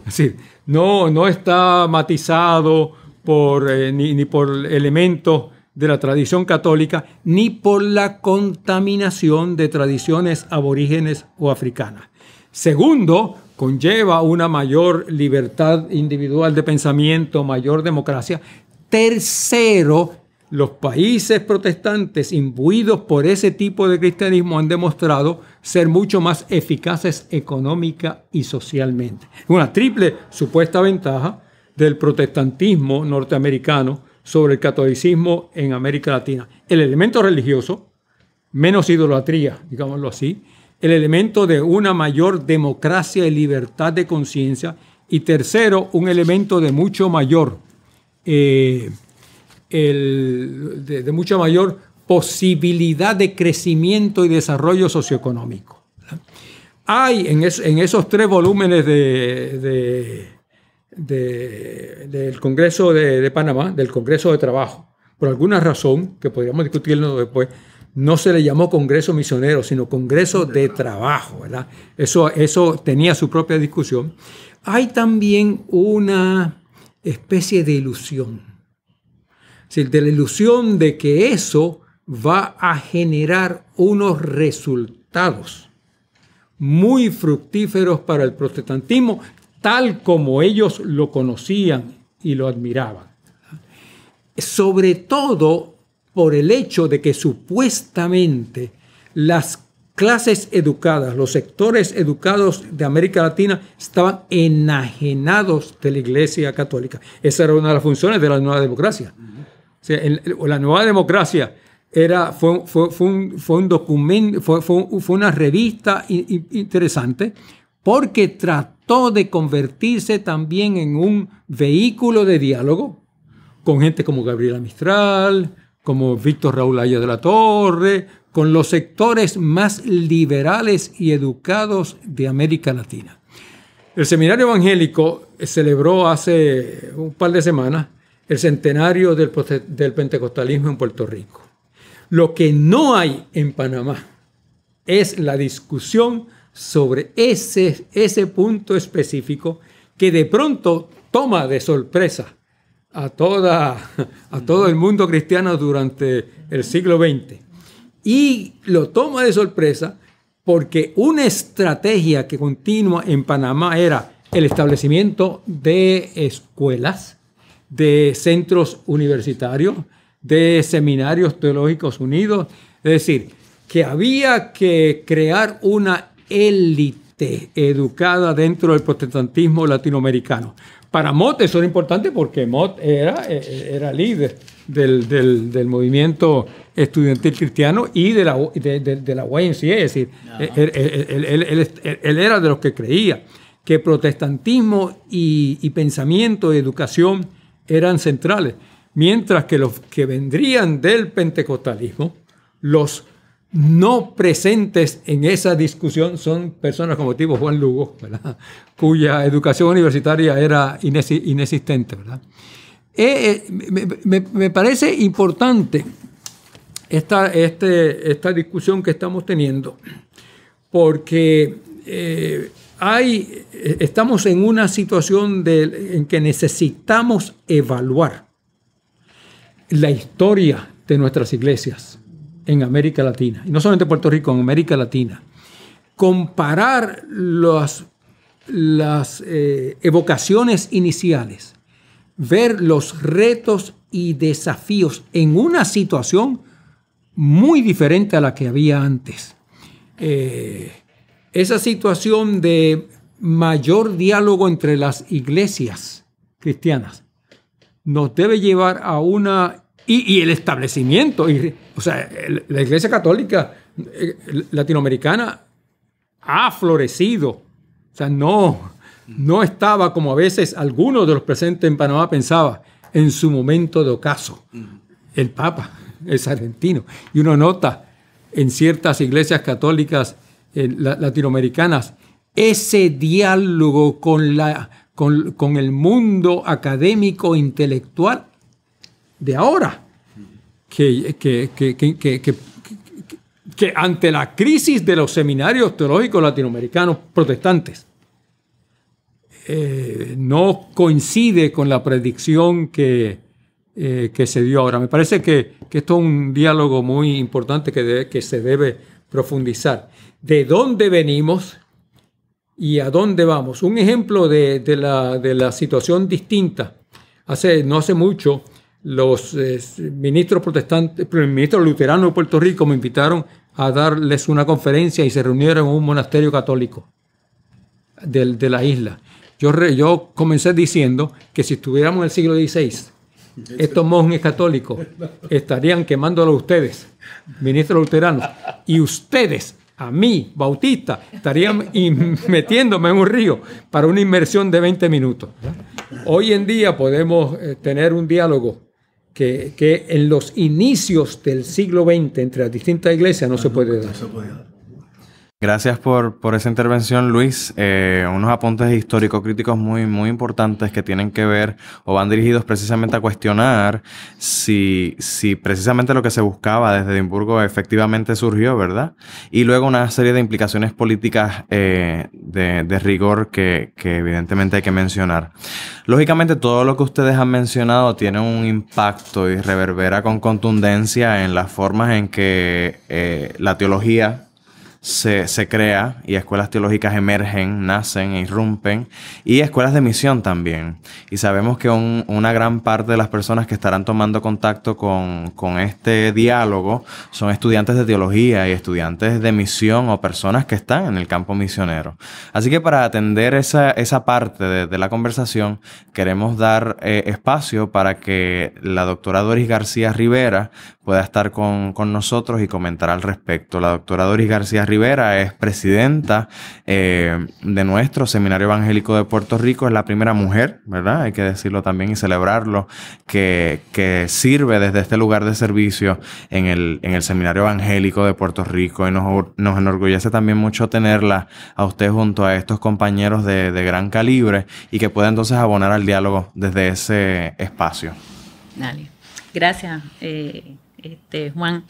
Es decir, no, no está matizado por, eh, ni por elementos de la tradición católica, ni por la contaminación de tradiciones aborígenes o africanas. Segundo, conlleva una mayor libertad individual de pensamiento, mayor democracia. Tercero, los países protestantes imbuidos por ese tipo de cristianismo han demostrado ser mucho más eficaces económica y socialmente. Una triple supuesta ventaja del protestantismo norteamericano sobre el catolicismo en América Latina. El elemento religioso, menos idolatría, digámoslo así, el elemento de una mayor democracia y libertad de conciencia, y tercero, un elemento de mucho mayor eh, de, mucha mayor posibilidad de crecimiento y desarrollo socioeconómico. Hay en, esos tres volúmenes del Congreso de, Panamá, del Congreso de Trabajo. Por alguna razón, que podríamos discutirlo después, no se le llamó Congreso Misionero, sino Congreso de Trabajo, Eso, eso tenía su propia discusión. Hay también una, especie de ilusión. Es de la ilusión de que eso va a generar unos resultados muy fructíferos para el protestantismo, tal como ellos lo conocían y lo admiraban. Sobre todo por el hecho de que supuestamente las clases educadas, los sectores educados de América Latina estaban enajenados de la Iglesia Católica. Esa era una de las funciones de la nueva democracia. la nueva democracia era, fue, un, documento, fue, una revista interesante porque trató de convertirse también en un vehículo de diálogo con gente como Gabriela Mistral, como Víctor Raúl Haya de la Torre, con los sectores más liberales y educados de América Latina. El Seminario Evangélico celebró hace un par de semanas el centenario del, pentecostalismo en Puerto Rico. Lo que no hay en Panamá es la discusión sobre ese, ese punto específico que de pronto toma de sorpresa a, toda, a todo el mundo cristiano durante el siglo XX y lo toma de sorpresa porque una estrategia que continúa en Panamá era el establecimiento de escuelas, de centros universitarios, de seminarios teológicos unidos, es decir, que había que crear una élite educada dentro del protestantismo latinoamericano. Para Mott eso era importante porque Mott era, eh, eh, era líder del, movimiento estudiantil cristiano y de la, de, YMCA, es decir, él, era de los que creía que protestantismo y, pensamiento y educación eran centrales, mientras que los que vendrían del pentecostalismo, los no presentes en esa discusión son personas como tipo Juan Lugo, cuya educación universitaria era inexistente. ¿verdad? Eh, eh, me, parece importante esta, este, esta discusión que estamos teniendo, porque eh, hay, estamos en una situación en que necesitamos evaluar la historia de nuestras iglesias en América Latina, y no solamente en Puerto Rico, en América Latina, comparar las evocaciones iniciales ver los retos y desafíos en una situación muy diferente a la que había antes. Eh, esa situación de mayor diálogo entre las iglesias cristianas nos debe llevar a una... Y, el establecimiento, y, o sea, la iglesia católica eh, latinoamericana ha florecido. O sea, no, no estaba, como a veces algunos de los presentes en Panamá pensaba, en su momento de ocaso. El Papa es argentino. Y uno nota en ciertas iglesias católicas eh, latinoamericanas ese diálogo con, el mundo académico intelectual de ahora, que, que ante la crisis de los seminarios teológicos latinoamericanos protestantes, eh, no coincide con la predicción que, eh, que se dio ahora. Me parece que, que, esto es un diálogo muy importante que, se debe profundizar. ¿De dónde venimos y a dónde vamos? Un ejemplo de, la, situación distinta. Hace, no hace mucho, los eh, ministros protestantes, el ministro luterano de Puerto Rico me invitaron a darles una conferencia y se reunieron en un monasterio católico de la isla. Yo, comencé diciendo que si estuviéramos en el siglo XVI, estos monjes católicos estarían quemándolo a ustedes, ministros luteranos, y ustedes, a mí, Bautista, estarían metiéndome en un río para una inmersión de 20 minutos. Hoy en día podemos eh, tener un diálogo que, en los inicios del siglo XX entre las distintas iglesias No se puede dar. Gracias por, por esa intervención, Luis. Eh, unos apuntes histórico-críticos muy, muy importantes que tienen que ver o van dirigidos precisamente a cuestionar si, si precisamente lo que se buscaba desde Edimburgo efectivamente surgió, ¿verdad? Y luego una serie de implicaciones políticas eh, de, de, rigor que, que evidentemente hay que mencionar. Lógicamente, todo lo que ustedes han mencionado tiene un impacto y reverbera con contundencia en las formas en que eh, la teología se, crea y escuelas teológicas emergen, nacen, e irrumpen y escuelas de misión también. Y sabemos que una gran parte de las personas que estarán tomando contacto con, con, este diálogo son estudiantes de teología y estudiantes de misión o personas que están en el campo misionero. Así que para atender esa, esa parte de, la conversación, queremos dar eh, espacio para que la doctora Doris García Rivera pueda estar con, nosotros y comentar al respecto. La doctora Doris García Rivera es presidenta eh, de nuestro Seminario Evangélico de Puerto Rico, es la primera mujer, ¿verdad? Hay que decirlo también y celebrarlo, que, sirve desde este lugar de servicio en el, en el Seminario Evangélico de Puerto Rico y nos, nos, enorgullece también mucho tenerla a usted junto a estos compañeros de, gran calibre y que pueda entonces abonar al diálogo desde ese espacio. Dale. Gracias. Eh, este, Juan.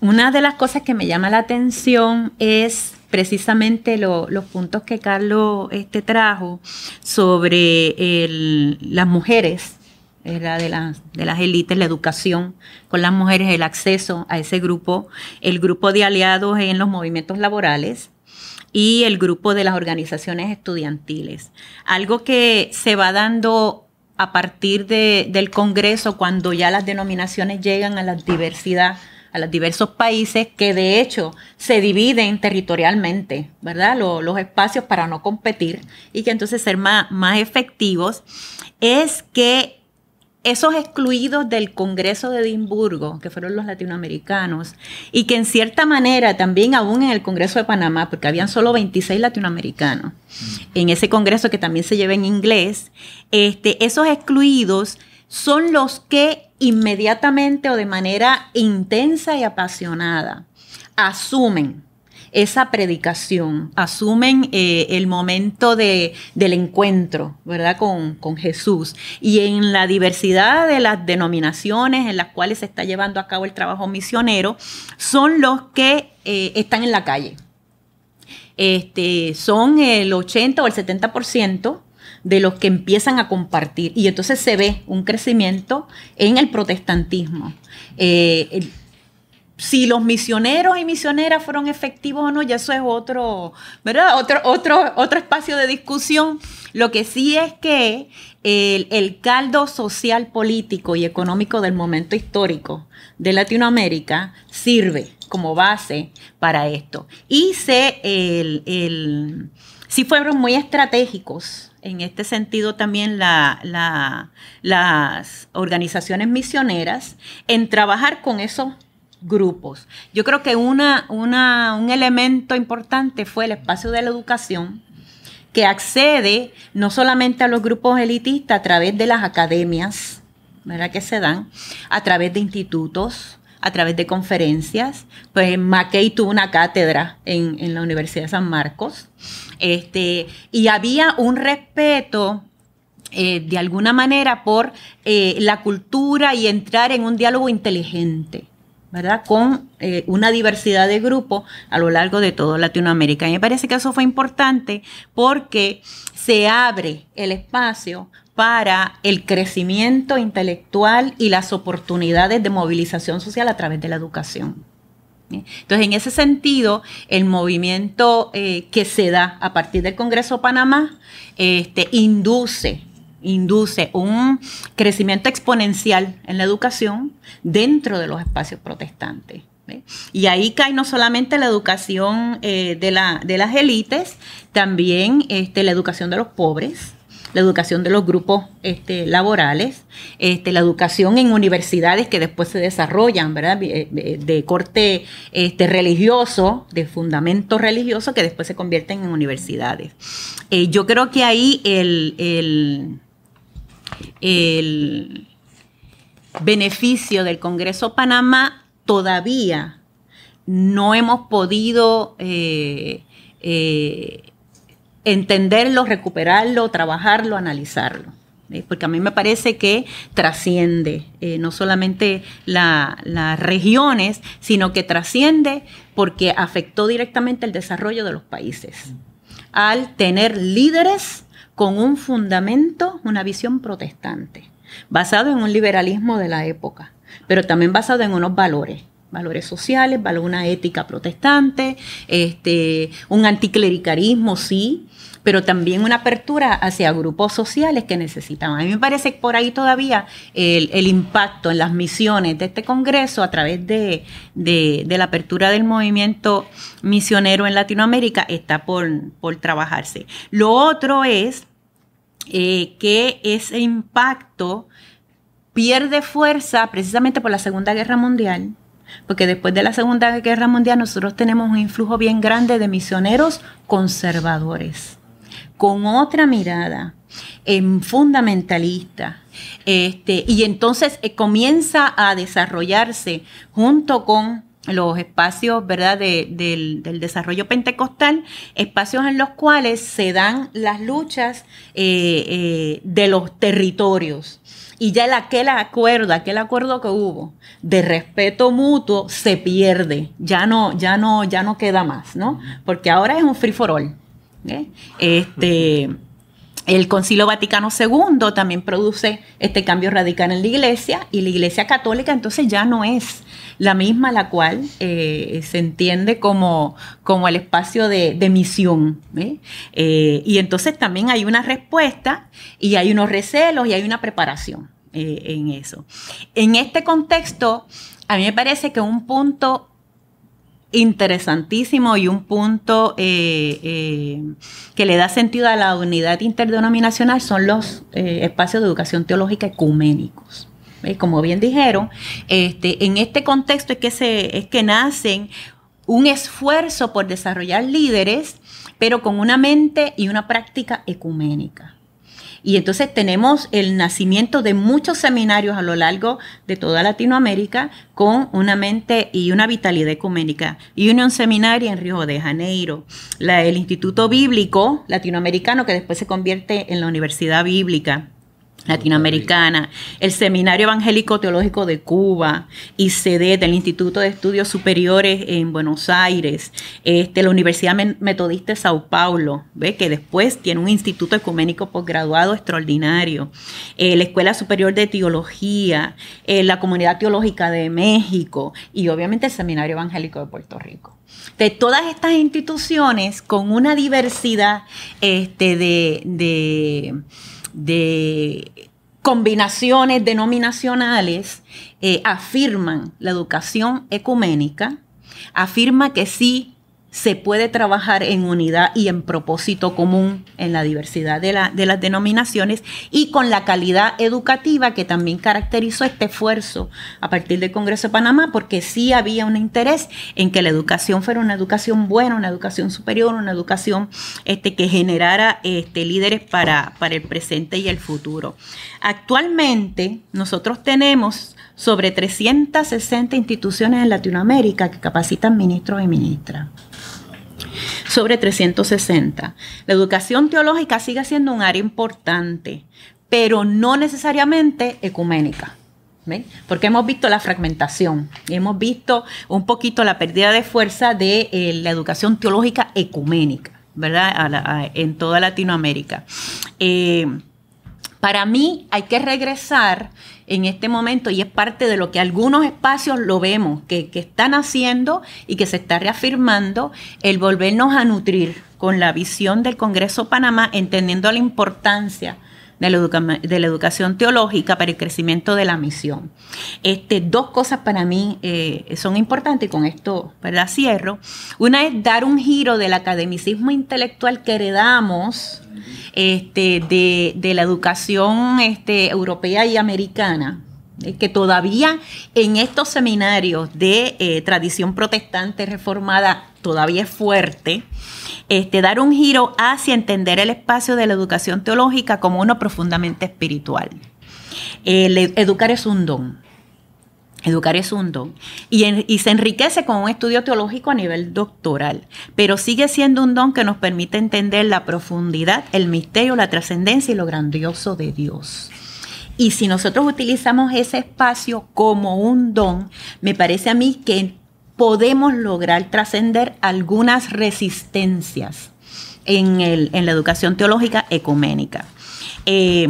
Una de las cosas que me llama la atención es precisamente los puntos que Carlos este, trajo sobre las mujeres, de, las, de las élites, la educación con las mujeres, el acceso a ese grupo, el grupo de aliados en los movimientos laborales y el grupo de las organizaciones estudiantiles. Algo que se va dando a partir de, del Congreso, cuando ya las denominaciones llegan a la diversidad, a los diversos países que de hecho se dividen territorialmente, ¿verdad? Los, espacios para no competir y que entonces ser más, más efectivos, es que esos excluidos del Congreso de Edimburgo, que fueron los latinoamericanos, y que en cierta manera también aún en el Congreso de Panamá, porque habían solo 26 latinoamericanos, mm. en ese Congreso que también se lleva en inglés, este, esos excluidos son los que inmediatamente o de manera intensa y apasionada asumen esa predicación, asumen eh, el momento del encuentro, ¿verdad? Con, Jesús. Y en la diversidad de las denominaciones en las cuales se está llevando a cabo el trabajo misionero, son los que eh, están en la calle. Este, son el 80 o el 70% de los que empiezan a compartir. Y entonces se ve un crecimiento en el protestantismo. Eh, si los misioneros y misioneras fueron efectivos o no, ya eso es otro, ¿verdad? Otro, otro, otro espacio de discusión. Lo que sí es que el, caldo social, político y económico del momento histórico de Latinoamérica sirve como base para esto. Y el, sí fueron muy estratégicos en este sentido también las organizaciones misioneras en trabajar con esos grupos. Yo creo que un elemento importante fue el espacio de la educación que accede no solamente a los grupos elitistas a través de las academias, ¿verdad? Que se dan, a través de institutos, a través de conferencias. Pues Mackey tuvo una cátedra en, la Universidad de San Marcos. Este, y había un respeto eh, de alguna manera por eh, la cultura y entrar en un diálogo inteligente. Con eh, una diversidad de grupos a lo largo de toda Latinoamérica. Y me parece que eso fue importante porque se abre el espacio para el crecimiento intelectual y las oportunidades de movilización social a través de la educación. Entonces, en ese sentido, el movimiento eh, que se da a partir del Congreso Panamá este, induce induce un crecimiento exponencial en la educación dentro de los espacios protestantes. Y ahí cae no solamente la educación eh, de, la, de, las élites, también este, la educación de los pobres, la educación de los grupos este, laborales, este, la educación en universidades que después se desarrollan, ¿verdad? Eh, de, corte religioso, de fundamento religioso, que después se convierten en universidades. Eh, yo creo que ahí el el beneficio del Congreso Panamá, todavía no hemos podido eh, eh, entenderlo, recuperarlo, trabajarlo, analizarlo. ¿eh? Porque a mí me parece que trasciende no solamente las regiones, sino que trasciende porque afectó directamente el desarrollo de los países. Al tener líderes con un fundamento, una visión protestante, basado en un liberalismo de la época, pero también basado en unos valores valores sociales, una ética protestante, este, un anticlericarismo, sí, pero también una apertura hacia grupos sociales que necesitaban. A mí me parece que por ahí todavía el, impacto en las misiones de este Congreso a través de, la apertura del movimiento misionero en Latinoamérica está por, por trabajarse. Lo otro es eh, que ese impacto pierde fuerza precisamente por la Segunda Guerra Mundial, porque después de la Segunda Guerra Mundial nosotros tenemos un influjo bien grande de misioneros conservadores, con otra mirada, en fundamentalista. Este, y entonces eh, comienza a desarrollarse junto con los espacios, ¿verdad?, del, desarrollo pentecostal, espacios en los cuales se dan las luchas eh, eh, de los territorios. Y ya el, aquel acuerdo, aquel acuerdo que hubo de respeto mutuo se pierde, ya no, ya no, ya no queda más, ¿no? Porque ahora es un free for all. Este. El Concilio Vaticano II también produce este cambio radical en la Iglesia y la Iglesia Católica entonces ya no es la misma la cual eh, se entiende como, el espacio de, misión. Eh, y entonces también hay una respuesta y hay unos recelos y hay una preparación eh, en eso. En este contexto, a mí me parece que un punto interesantísimo y un punto que le da sentido a la unidad interdenominacional son los espacios de educación teológica ecuménicos. Eh, como bien dijeron, este, en este contexto es que, se, es que nacen un esfuerzo por desarrollar líderes, pero con una mente y una práctica ecuménica. Y entonces tenemos el nacimiento de muchos seminarios a lo largo de toda Latinoamérica con una mente y una vitalidad ecuménica. Union Seminary en Río de Janeiro, el Instituto Bíblico Latinoamericano que después se convierte en la Universidad Bíblica latinoamericana, el Seminario Evangélico Teológico de Cuba, ICD, del Instituto de Estudios Superiores en Buenos Aires, este, la Universidad Metodista de Sao Paulo, ¿ve? que después tiene un instituto ecuménico Postgraduado extraordinario, eh, la Escuela Superior de Teología, eh, la Comunidad Teológica de México y obviamente el Seminario Evangélico de Puerto Rico. De todas estas instituciones con una diversidad este, de de combinaciones denominacionales eh, afirman la educación ecuménica, afirma que sí se puede trabajar en unidad y en propósito común en la diversidad de, las denominaciones y con la calidad educativa que también caracterizó este esfuerzo a partir del Congreso de Panamá, porque sí había un interés en que la educación fuera una educación buena, una educación superior, una educación este, que generara este, líderes para, para el presente y el futuro. Actualmente nosotros tenemos sobre 360 instituciones en Latinoamérica que capacitan ministros y ministras sobre 360. La educación teológica sigue siendo un área importante, pero no necesariamente ecuménica. Porque hemos visto la fragmentación y hemos visto un poquito la pérdida de fuerza de eh, la educación teológica ecuménica, ¿verdad? en toda Latinoamérica. Eh, para mí hay que regresar en este momento y es parte de lo que algunos espacios lo vemos, que, están haciendo y que se está reafirmando, el volvernos a nutrir con la visión del Congreso Panamá, entendiendo la importancia de la, educación teológica para el crecimiento de la misión. Este, dos cosas para mí eh, son importantes y con esto pues, la cierro. Una es dar un giro del academicismo intelectual que heredamos este, de, la educación este, europea y americana eh, que todavía en estos seminarios de eh, tradición protestante reformada todavía es fuerte, este, dar un giro hacia entender el espacio de la educación teológica como uno profundamente espiritual. E, educar es un don. Educar es un don y, y, se enriquece con un estudio teológico a nivel doctoral, pero sigue siendo un don que nos permite entender la profundidad, el misterio, la trascendencia y lo grandioso de Dios. Y si nosotros utilizamos ese espacio como un don, me parece a mí que podemos lograr trascender algunas resistencias en, la educación teológica ecuménica. Eh,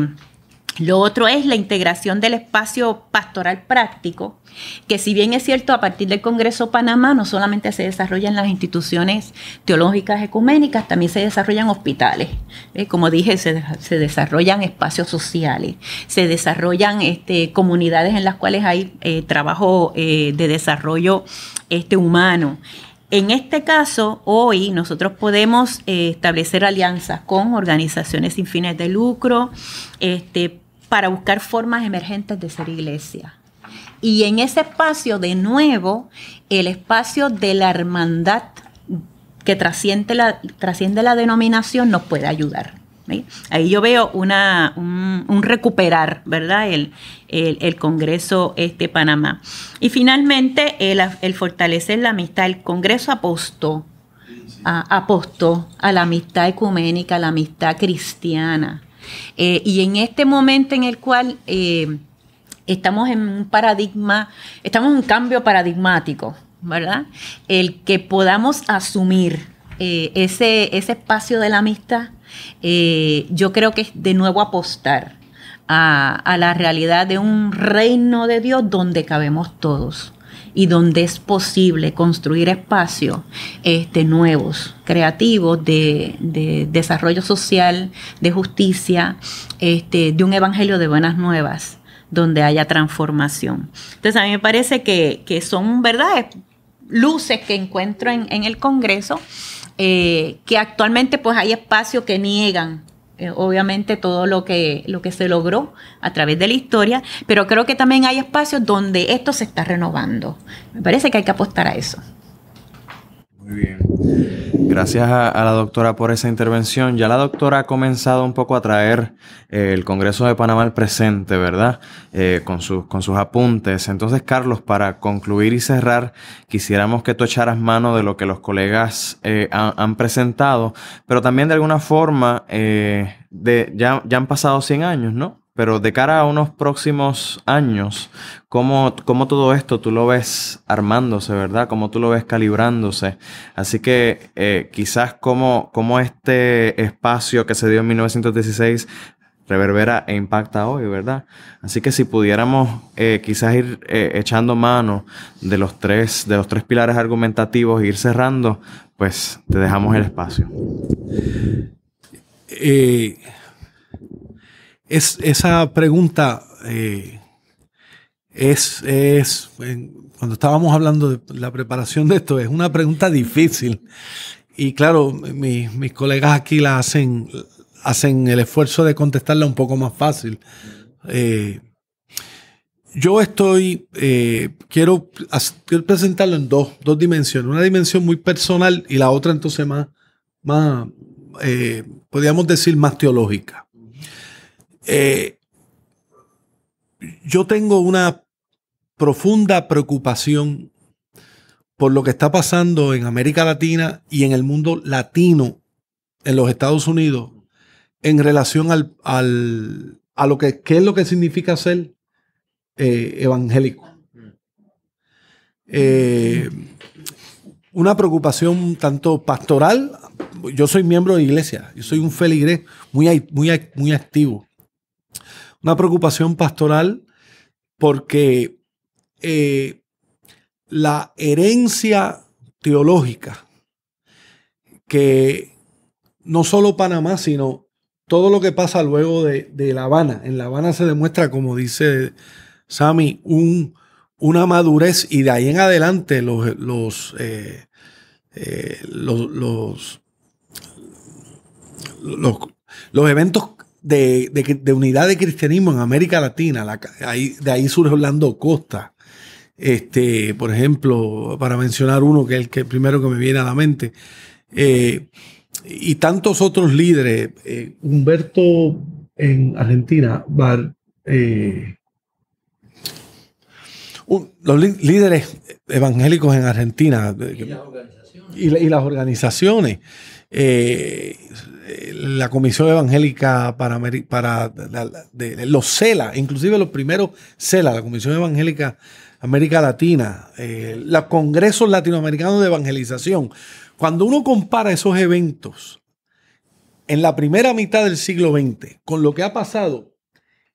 lo otro es la integración del espacio pastoral práctico, que si bien es cierto, a partir del Congreso Panamá no solamente se desarrollan las instituciones teológicas ecuménicas, también se desarrollan hospitales. Eh, como dije, se, desarrollan espacios sociales, se desarrollan este, comunidades en las cuales hay eh, trabajo eh, de desarrollo este, humano. En este caso, hoy nosotros podemos establecer alianzas con organizaciones sin fines de lucro, este, para buscar formas emergentes de ser iglesia. Y en ese espacio, de nuevo, el espacio de la hermandad que trasciende la, trasciende la denominación nos puede ayudar. Ahí yo veo un, recuperar, ¿verdad? El, Congreso este Panamá. Y finalmente, el, fortalecer la amistad. El Congreso apostó, apostó a la amistad ecuménica, a la amistad cristiana. Eh, y en este momento en el cual eh, estamos en un paradigma, estamos en un cambio paradigmático, ¿verdad? El que podamos asumir eh, ese, espacio de la amistad, yo creo que es de nuevo apostar a la realidad de un reino de Dios donde cabemos todos y donde es posible construir espacios este, nuevos, creativos, de, desarrollo social, de justicia, este, de un evangelio de buenas nuevas, donde haya transformación. Entonces a mí me parece que, son, verdades luces que encuentro en, el Congreso, eh, que actualmente pues hay espacios que niegan eh, obviamente todo lo que, lo que se logró a través de la historia, pero creo que también hay espacios donde esto se está renovando. Me parece que hay que apostar a eso. Muy bien. Gracias a, la doctora por esa intervención. Ya la doctora ha comenzado un poco a traer eh, el Congreso de Panamá al presente, ¿verdad? Eh, con, sus, con sus apuntes. Entonces, Carlos, para concluir y cerrar, quisiéramos que tú echaras mano de lo que los colegas eh, han, presentado, pero también de alguna forma, de, ya, ya han pasado 100 años, ¿no? Pero de cara a unos próximos años, ¿cómo, todo esto tú lo ves armándose, verdad? ¿Cómo tú lo ves calibrándose? Así que eh, quizás cómo, este espacio que se dio en 1916 reverbera e impacta hoy, ¿verdad? Así que si pudiéramos eh, quizás ir eh, echando mano de los tres, de los tres pilares argumentativos e ir cerrando, pues te dejamos el espacio. Eh, esa pregunta eh, es, es, cuando estábamos hablando de la preparación de esto, es una pregunta difícil. Y claro, mis colegas aquí la hacen, hacen el esfuerzo de contestarla un poco más fácil. Eh, yo estoy, eh, quiero, presentarlo en dos, dimensiones, una dimensión muy personal y la otra entonces más, más podríamos decir, más teológica. Eh, yo tengo una profunda preocupación por lo que está pasando en América Latina y en el mundo latino, en los Estados Unidos, en relación al, a lo que qué es lo que significa ser eh, evangélico. Eh, una preocupación tanto pastoral. Yo soy miembro de iglesia, yo soy un feligrés muy, muy, muy activo una preocupación pastoral porque eh, la herencia teológica que no solo Panamá, sino todo lo que pasa luego de, La Habana. En La Habana se demuestra, como dice Sammy, un, una madurez y de ahí en adelante los, los, eh, eh, los eventos de, unidad de cristianismo en América Latina. de ahí surge Orlando Costa. Este, por ejemplo, para mencionar uno que es el, que primero que me viene a la mente. Eh, y tantos otros líderes. Eh, Humberto en Argentina, eh, los líderes evangélicos en Argentina. Y las organizaciones. y las organizaciones la Comisión Evangélica para, para los CELA, inclusive los primeros CELA, la Comisión Evangélica América Latina, eh, los Congresos Latinoamericanos de Evangelización. Cuando uno compara esos eventos en la primera mitad del siglo XX con lo que ha pasado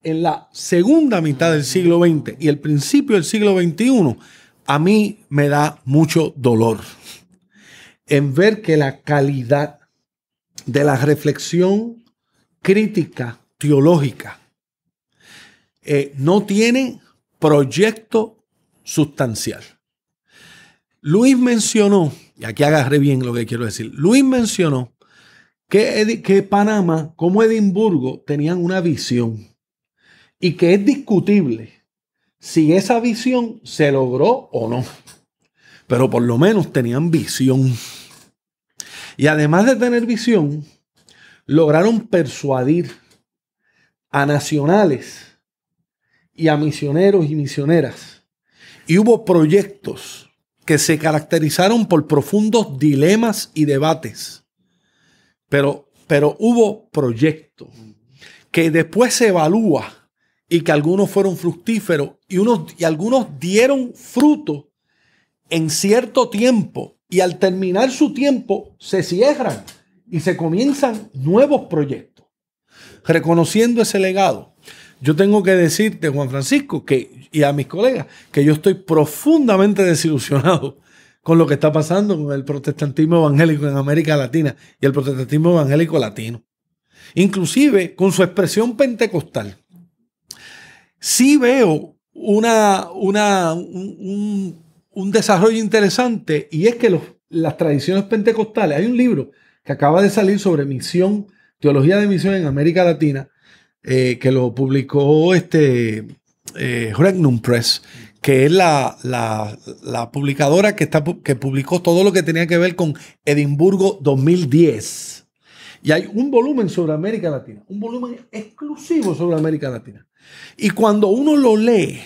en la segunda mitad del siglo XX y el principio del siglo XXI, a mí me da mucho dolor en ver que la calidad de la reflexión crítica teológica eh, no tiene proyecto sustancial. Luis mencionó, y aquí agarré bien lo que quiero decir, Luis mencionó que, que Panamá como Edimburgo tenían una visión y que es discutible si esa visión se logró o no. Pero por lo menos tenían visión. Y además de tener visión, lograron persuadir a nacionales y a misioneros y misioneras. Y hubo proyectos que se caracterizaron por profundos dilemas y debates. Pero, pero hubo proyectos que después se evalúa y que algunos fueron fructíferos y, unos, y algunos dieron fruto en cierto tiempo y al terminar su tiempo se cierran y se comienzan nuevos proyectos. Reconociendo ese legado, yo tengo que decirte, Juan Francisco, que, y a mis colegas, que yo estoy profundamente desilusionado con lo que está pasando con el protestantismo evangélico en América Latina y el protestantismo evangélico latino. Inclusive con su expresión pentecostal. Sí veo una, una, un un desarrollo interesante y es que las tradiciones pentecostales, hay un libro que acaba de salir sobre misión, teología de misión en América Latina, eh, que lo publicó este eh, Regnum Press, que es la, la, publicadora que, está, que publicó todo lo que tenía que ver con Edimburgo 2010. Y hay un volumen sobre América Latina, un volumen exclusivo sobre América Latina. Y cuando uno lo lee,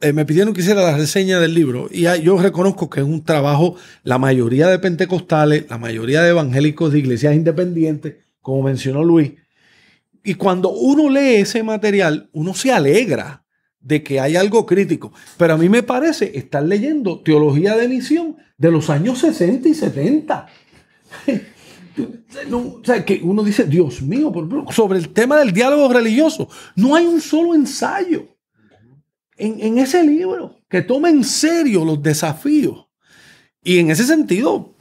eh, me pidieron que hiciera la reseña del libro y yo reconozco que es un trabajo, la mayoría de pentecostales, la mayoría de evangélicos de iglesias independientes, como mencionó Luis. Y cuando uno lee ese material, uno se alegra de que hay algo crítico. Pero a mí me parece estar leyendo teología de misión de los años 60 y 70. o sea, que uno dice, Dios mío, sobre el tema del diálogo religioso, no hay un solo ensayo en, ese libro, que tome en serio los desafíos. Y en ese sentido,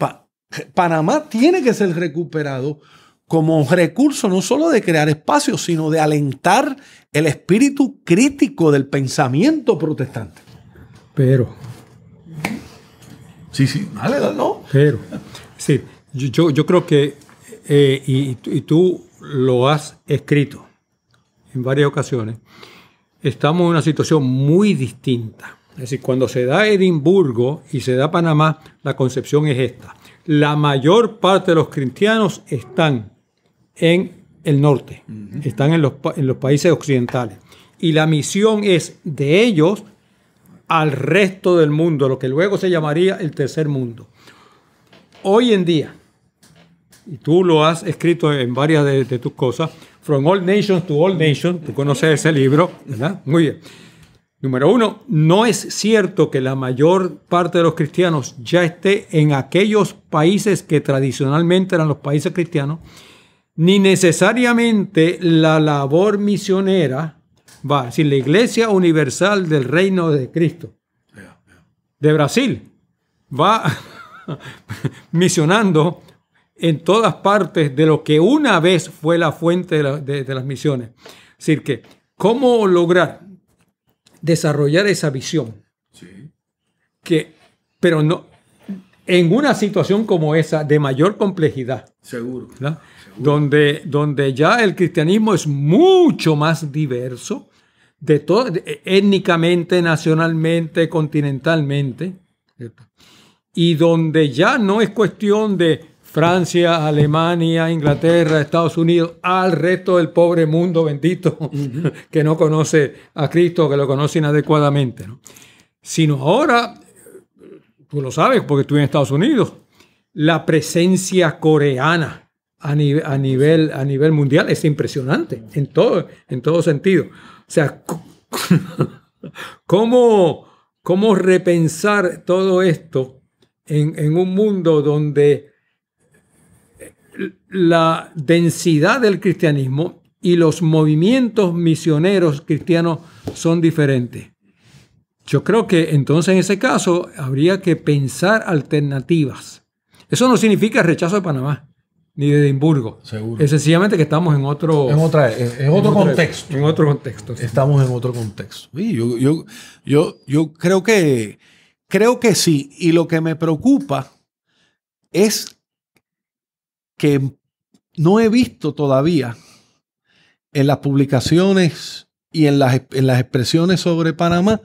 Panamá tiene que ser recuperado como recurso no solo de crear espacios, sino de alentar el espíritu crítico del pensamiento protestante. Pero. Sí, sí, vale, no. Pero. Sí, yo, yo creo que, eh, y tú lo has escrito en varias ocasiones, estamos en una situación muy distinta. Es decir, cuando se da Edimburgo y se da Panamá, la concepción es esta. La mayor parte de los cristianos están en el norte, están en los, países occidentales. Y la misión es de ellos al resto del mundo, lo que luego se llamaría el tercer mundo. Hoy en día, y tú lo has escrito en varias de tus cosas, From All Nations to All Nations, tú conoces ese libro, ¿verdad? Muy bien. Número uno, no es cierto que la mayor parte de los cristianos ya esté en aquellos países que tradicionalmente eran los países cristianos, ni necesariamente la labor misionera, va Si la Iglesia Universal del Reino de Cristo, de Brasil, va misionando en todas partes de lo que una vez fue la fuente de, las misiones. Es decir, que cómo lograr desarrollar esa visión. Sí. Que, pero no, en una situación como esa de mayor complejidad. Seguro. Donde, donde ya el cristianismo es mucho más diverso, de todo, étnicamente, nacionalmente, continentalmente, y donde ya no es cuestión de Francia, Alemania, Inglaterra, Estados Unidos, al resto del pobre mundo bendito que no conoce a Cristo, que lo conoce inadecuadamente. Sino ahora, tú lo sabes porque estuve en Estados Unidos, la presencia coreana a, a, nivel, a nivel mundial es impresionante en todo, en todo sentido. O sea, ¿cómo, repensar todo esto en un mundo donde la densidad del cristianismo y los movimientos misioneros cristianos son diferentes. Yo creo que entonces en ese caso habría que pensar alternativas. Eso no significa rechazo de Panamá ni de Edimburgo. Seguro. Es sencillamente que estamos en otro... En, e, otro, e, contexto. en otro contexto. Estamos en otro contexto. yo, yo, yo creo, que, creo que sí. Y lo que me preocupa es que no he visto todavía en las publicaciones y en las, expresiones sobre Panamá,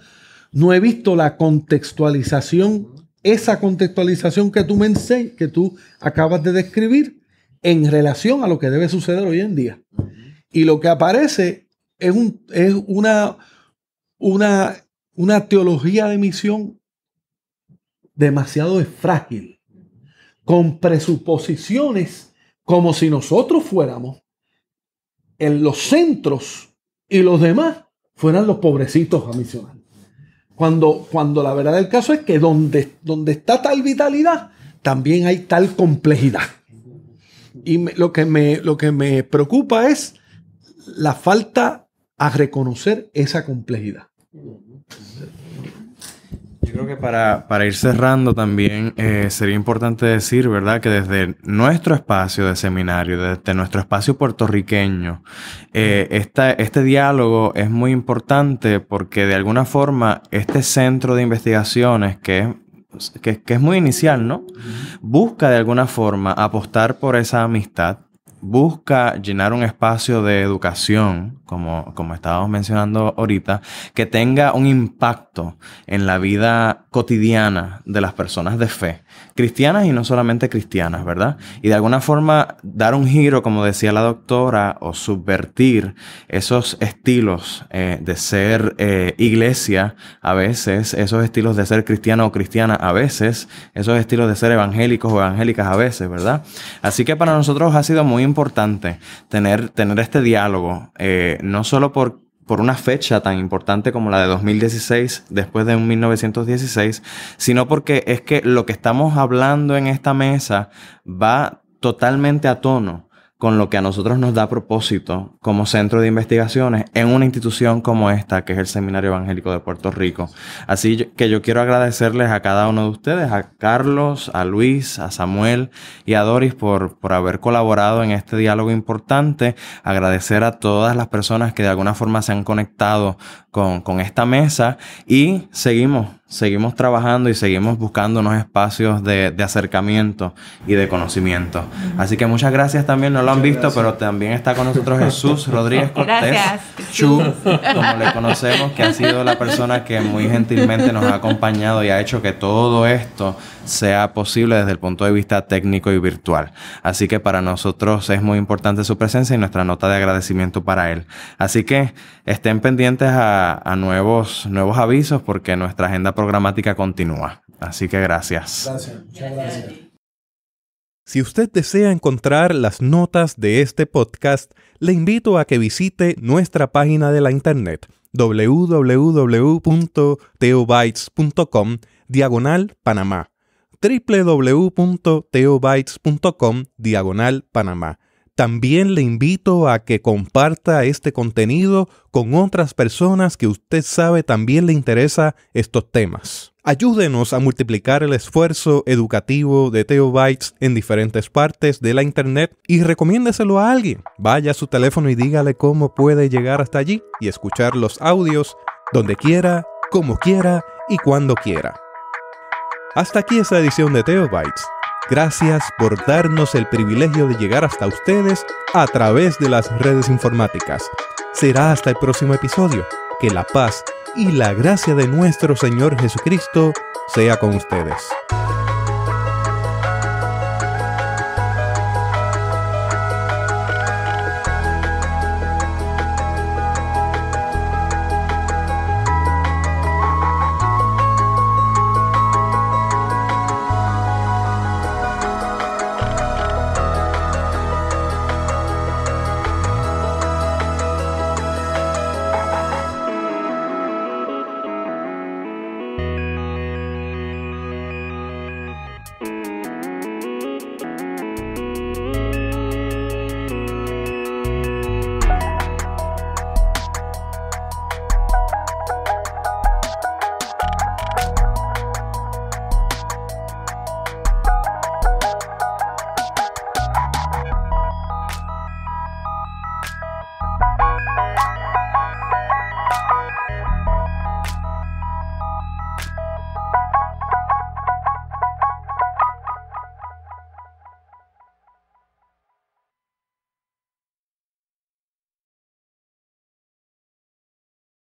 no he visto la contextualización, esa contextualización que tú, me que tú acabas de describir en relación a lo que debe suceder hoy en día. Y lo que aparece es, un, es una, una, una teología de misión demasiado frágil con presuposiciones como si nosotros fuéramos en los centros y los demás fueran los pobrecitos a misionar. Cuando, cuando la verdad del caso es que donde, donde está tal vitalidad, también hay tal complejidad. Y lo, que me, lo que me preocupa es la falta a reconocer esa complejidad. Yo creo que para, para ir cerrando también eh, sería importante decir, ¿verdad?, que desde nuestro espacio de seminario, desde nuestro espacio puertorriqueño, eh, esta, este diálogo es muy importante porque de alguna forma este centro de investigaciones que es que, que, es muy inicial, ¿no? Busca de alguna forma apostar por esa amistad, busca llenar un espacio de educación, como, como estábamos mencionando ahorita, que tenga un impacto en la vida cotidiana de las personas de fe, cristianas y no solamente cristianas, ¿verdad? Y de alguna forma dar un giro, como decía la doctora, o subvertir esos estilos eh, de ser eh, iglesia a veces, esos estilos de ser cristiano o cristiana a veces, esos estilos de ser evangélicos o evangélicas a veces, ¿verdad? Así que para nosotros ha sido muy importante tener, tener este diálogo, eh, no solo por por una fecha tan importante como la de 2016, después de 1916, sino porque es que lo que estamos hablando en esta mesa va totalmente a tono con lo que a nosotros nos da propósito como centro de investigaciones en una institución como esta, que es el Seminario Evangélico de Puerto Rico. Así que yo quiero agradecerles a cada uno de ustedes, a Carlos, a Luis, a Samuel y a Doris por, por haber colaborado en este diálogo importante. Agradecer a todas las personas que de alguna forma se han conectado con, con, esta mesa y seguimos, seguimos trabajando y seguimos buscando unos espacios de, de acercamiento y de conocimiento. Así que muchas gracias también, no lo han visto, pero también está con nosotros Jesús Rodríguez Cortés, gracias. Chu, como le conocemos, que ha sido la persona que muy gentilmente nos ha acompañado y ha hecho que todo esto sea posible desde el punto de vista técnico y virtual. Así que para nosotros es muy importante su presencia y nuestra nota de agradecimiento para él. Así que estén pendientes a, nuevos, nuevos avisos porque nuestra agenda programática continúa. Así que gracias. gracias. Si usted desea encontrar las notas de este podcast, le invito a que visite nuestra página de la internet www.teobytes.com diagonal Panamá www.teobytes.com diagonal Panamá. También le invito a que comparta este contenido con otras personas que usted sabe también le interesa estos temas. Ayúdenos a multiplicar el esfuerzo educativo de TeoBytes en diferentes partes de la internet y recomiéndeselo a alguien. Vaya a su teléfono y dígale cómo puede llegar hasta allí y escuchar los audios donde quiera, como quiera y cuando quiera. Hasta aquí esta edición de Teo Gracias por darnos el privilegio de llegar hasta ustedes a través de las redes informáticas. Será hasta el próximo episodio. Que la paz y la gracia de nuestro Señor Jesucristo sea con ustedes.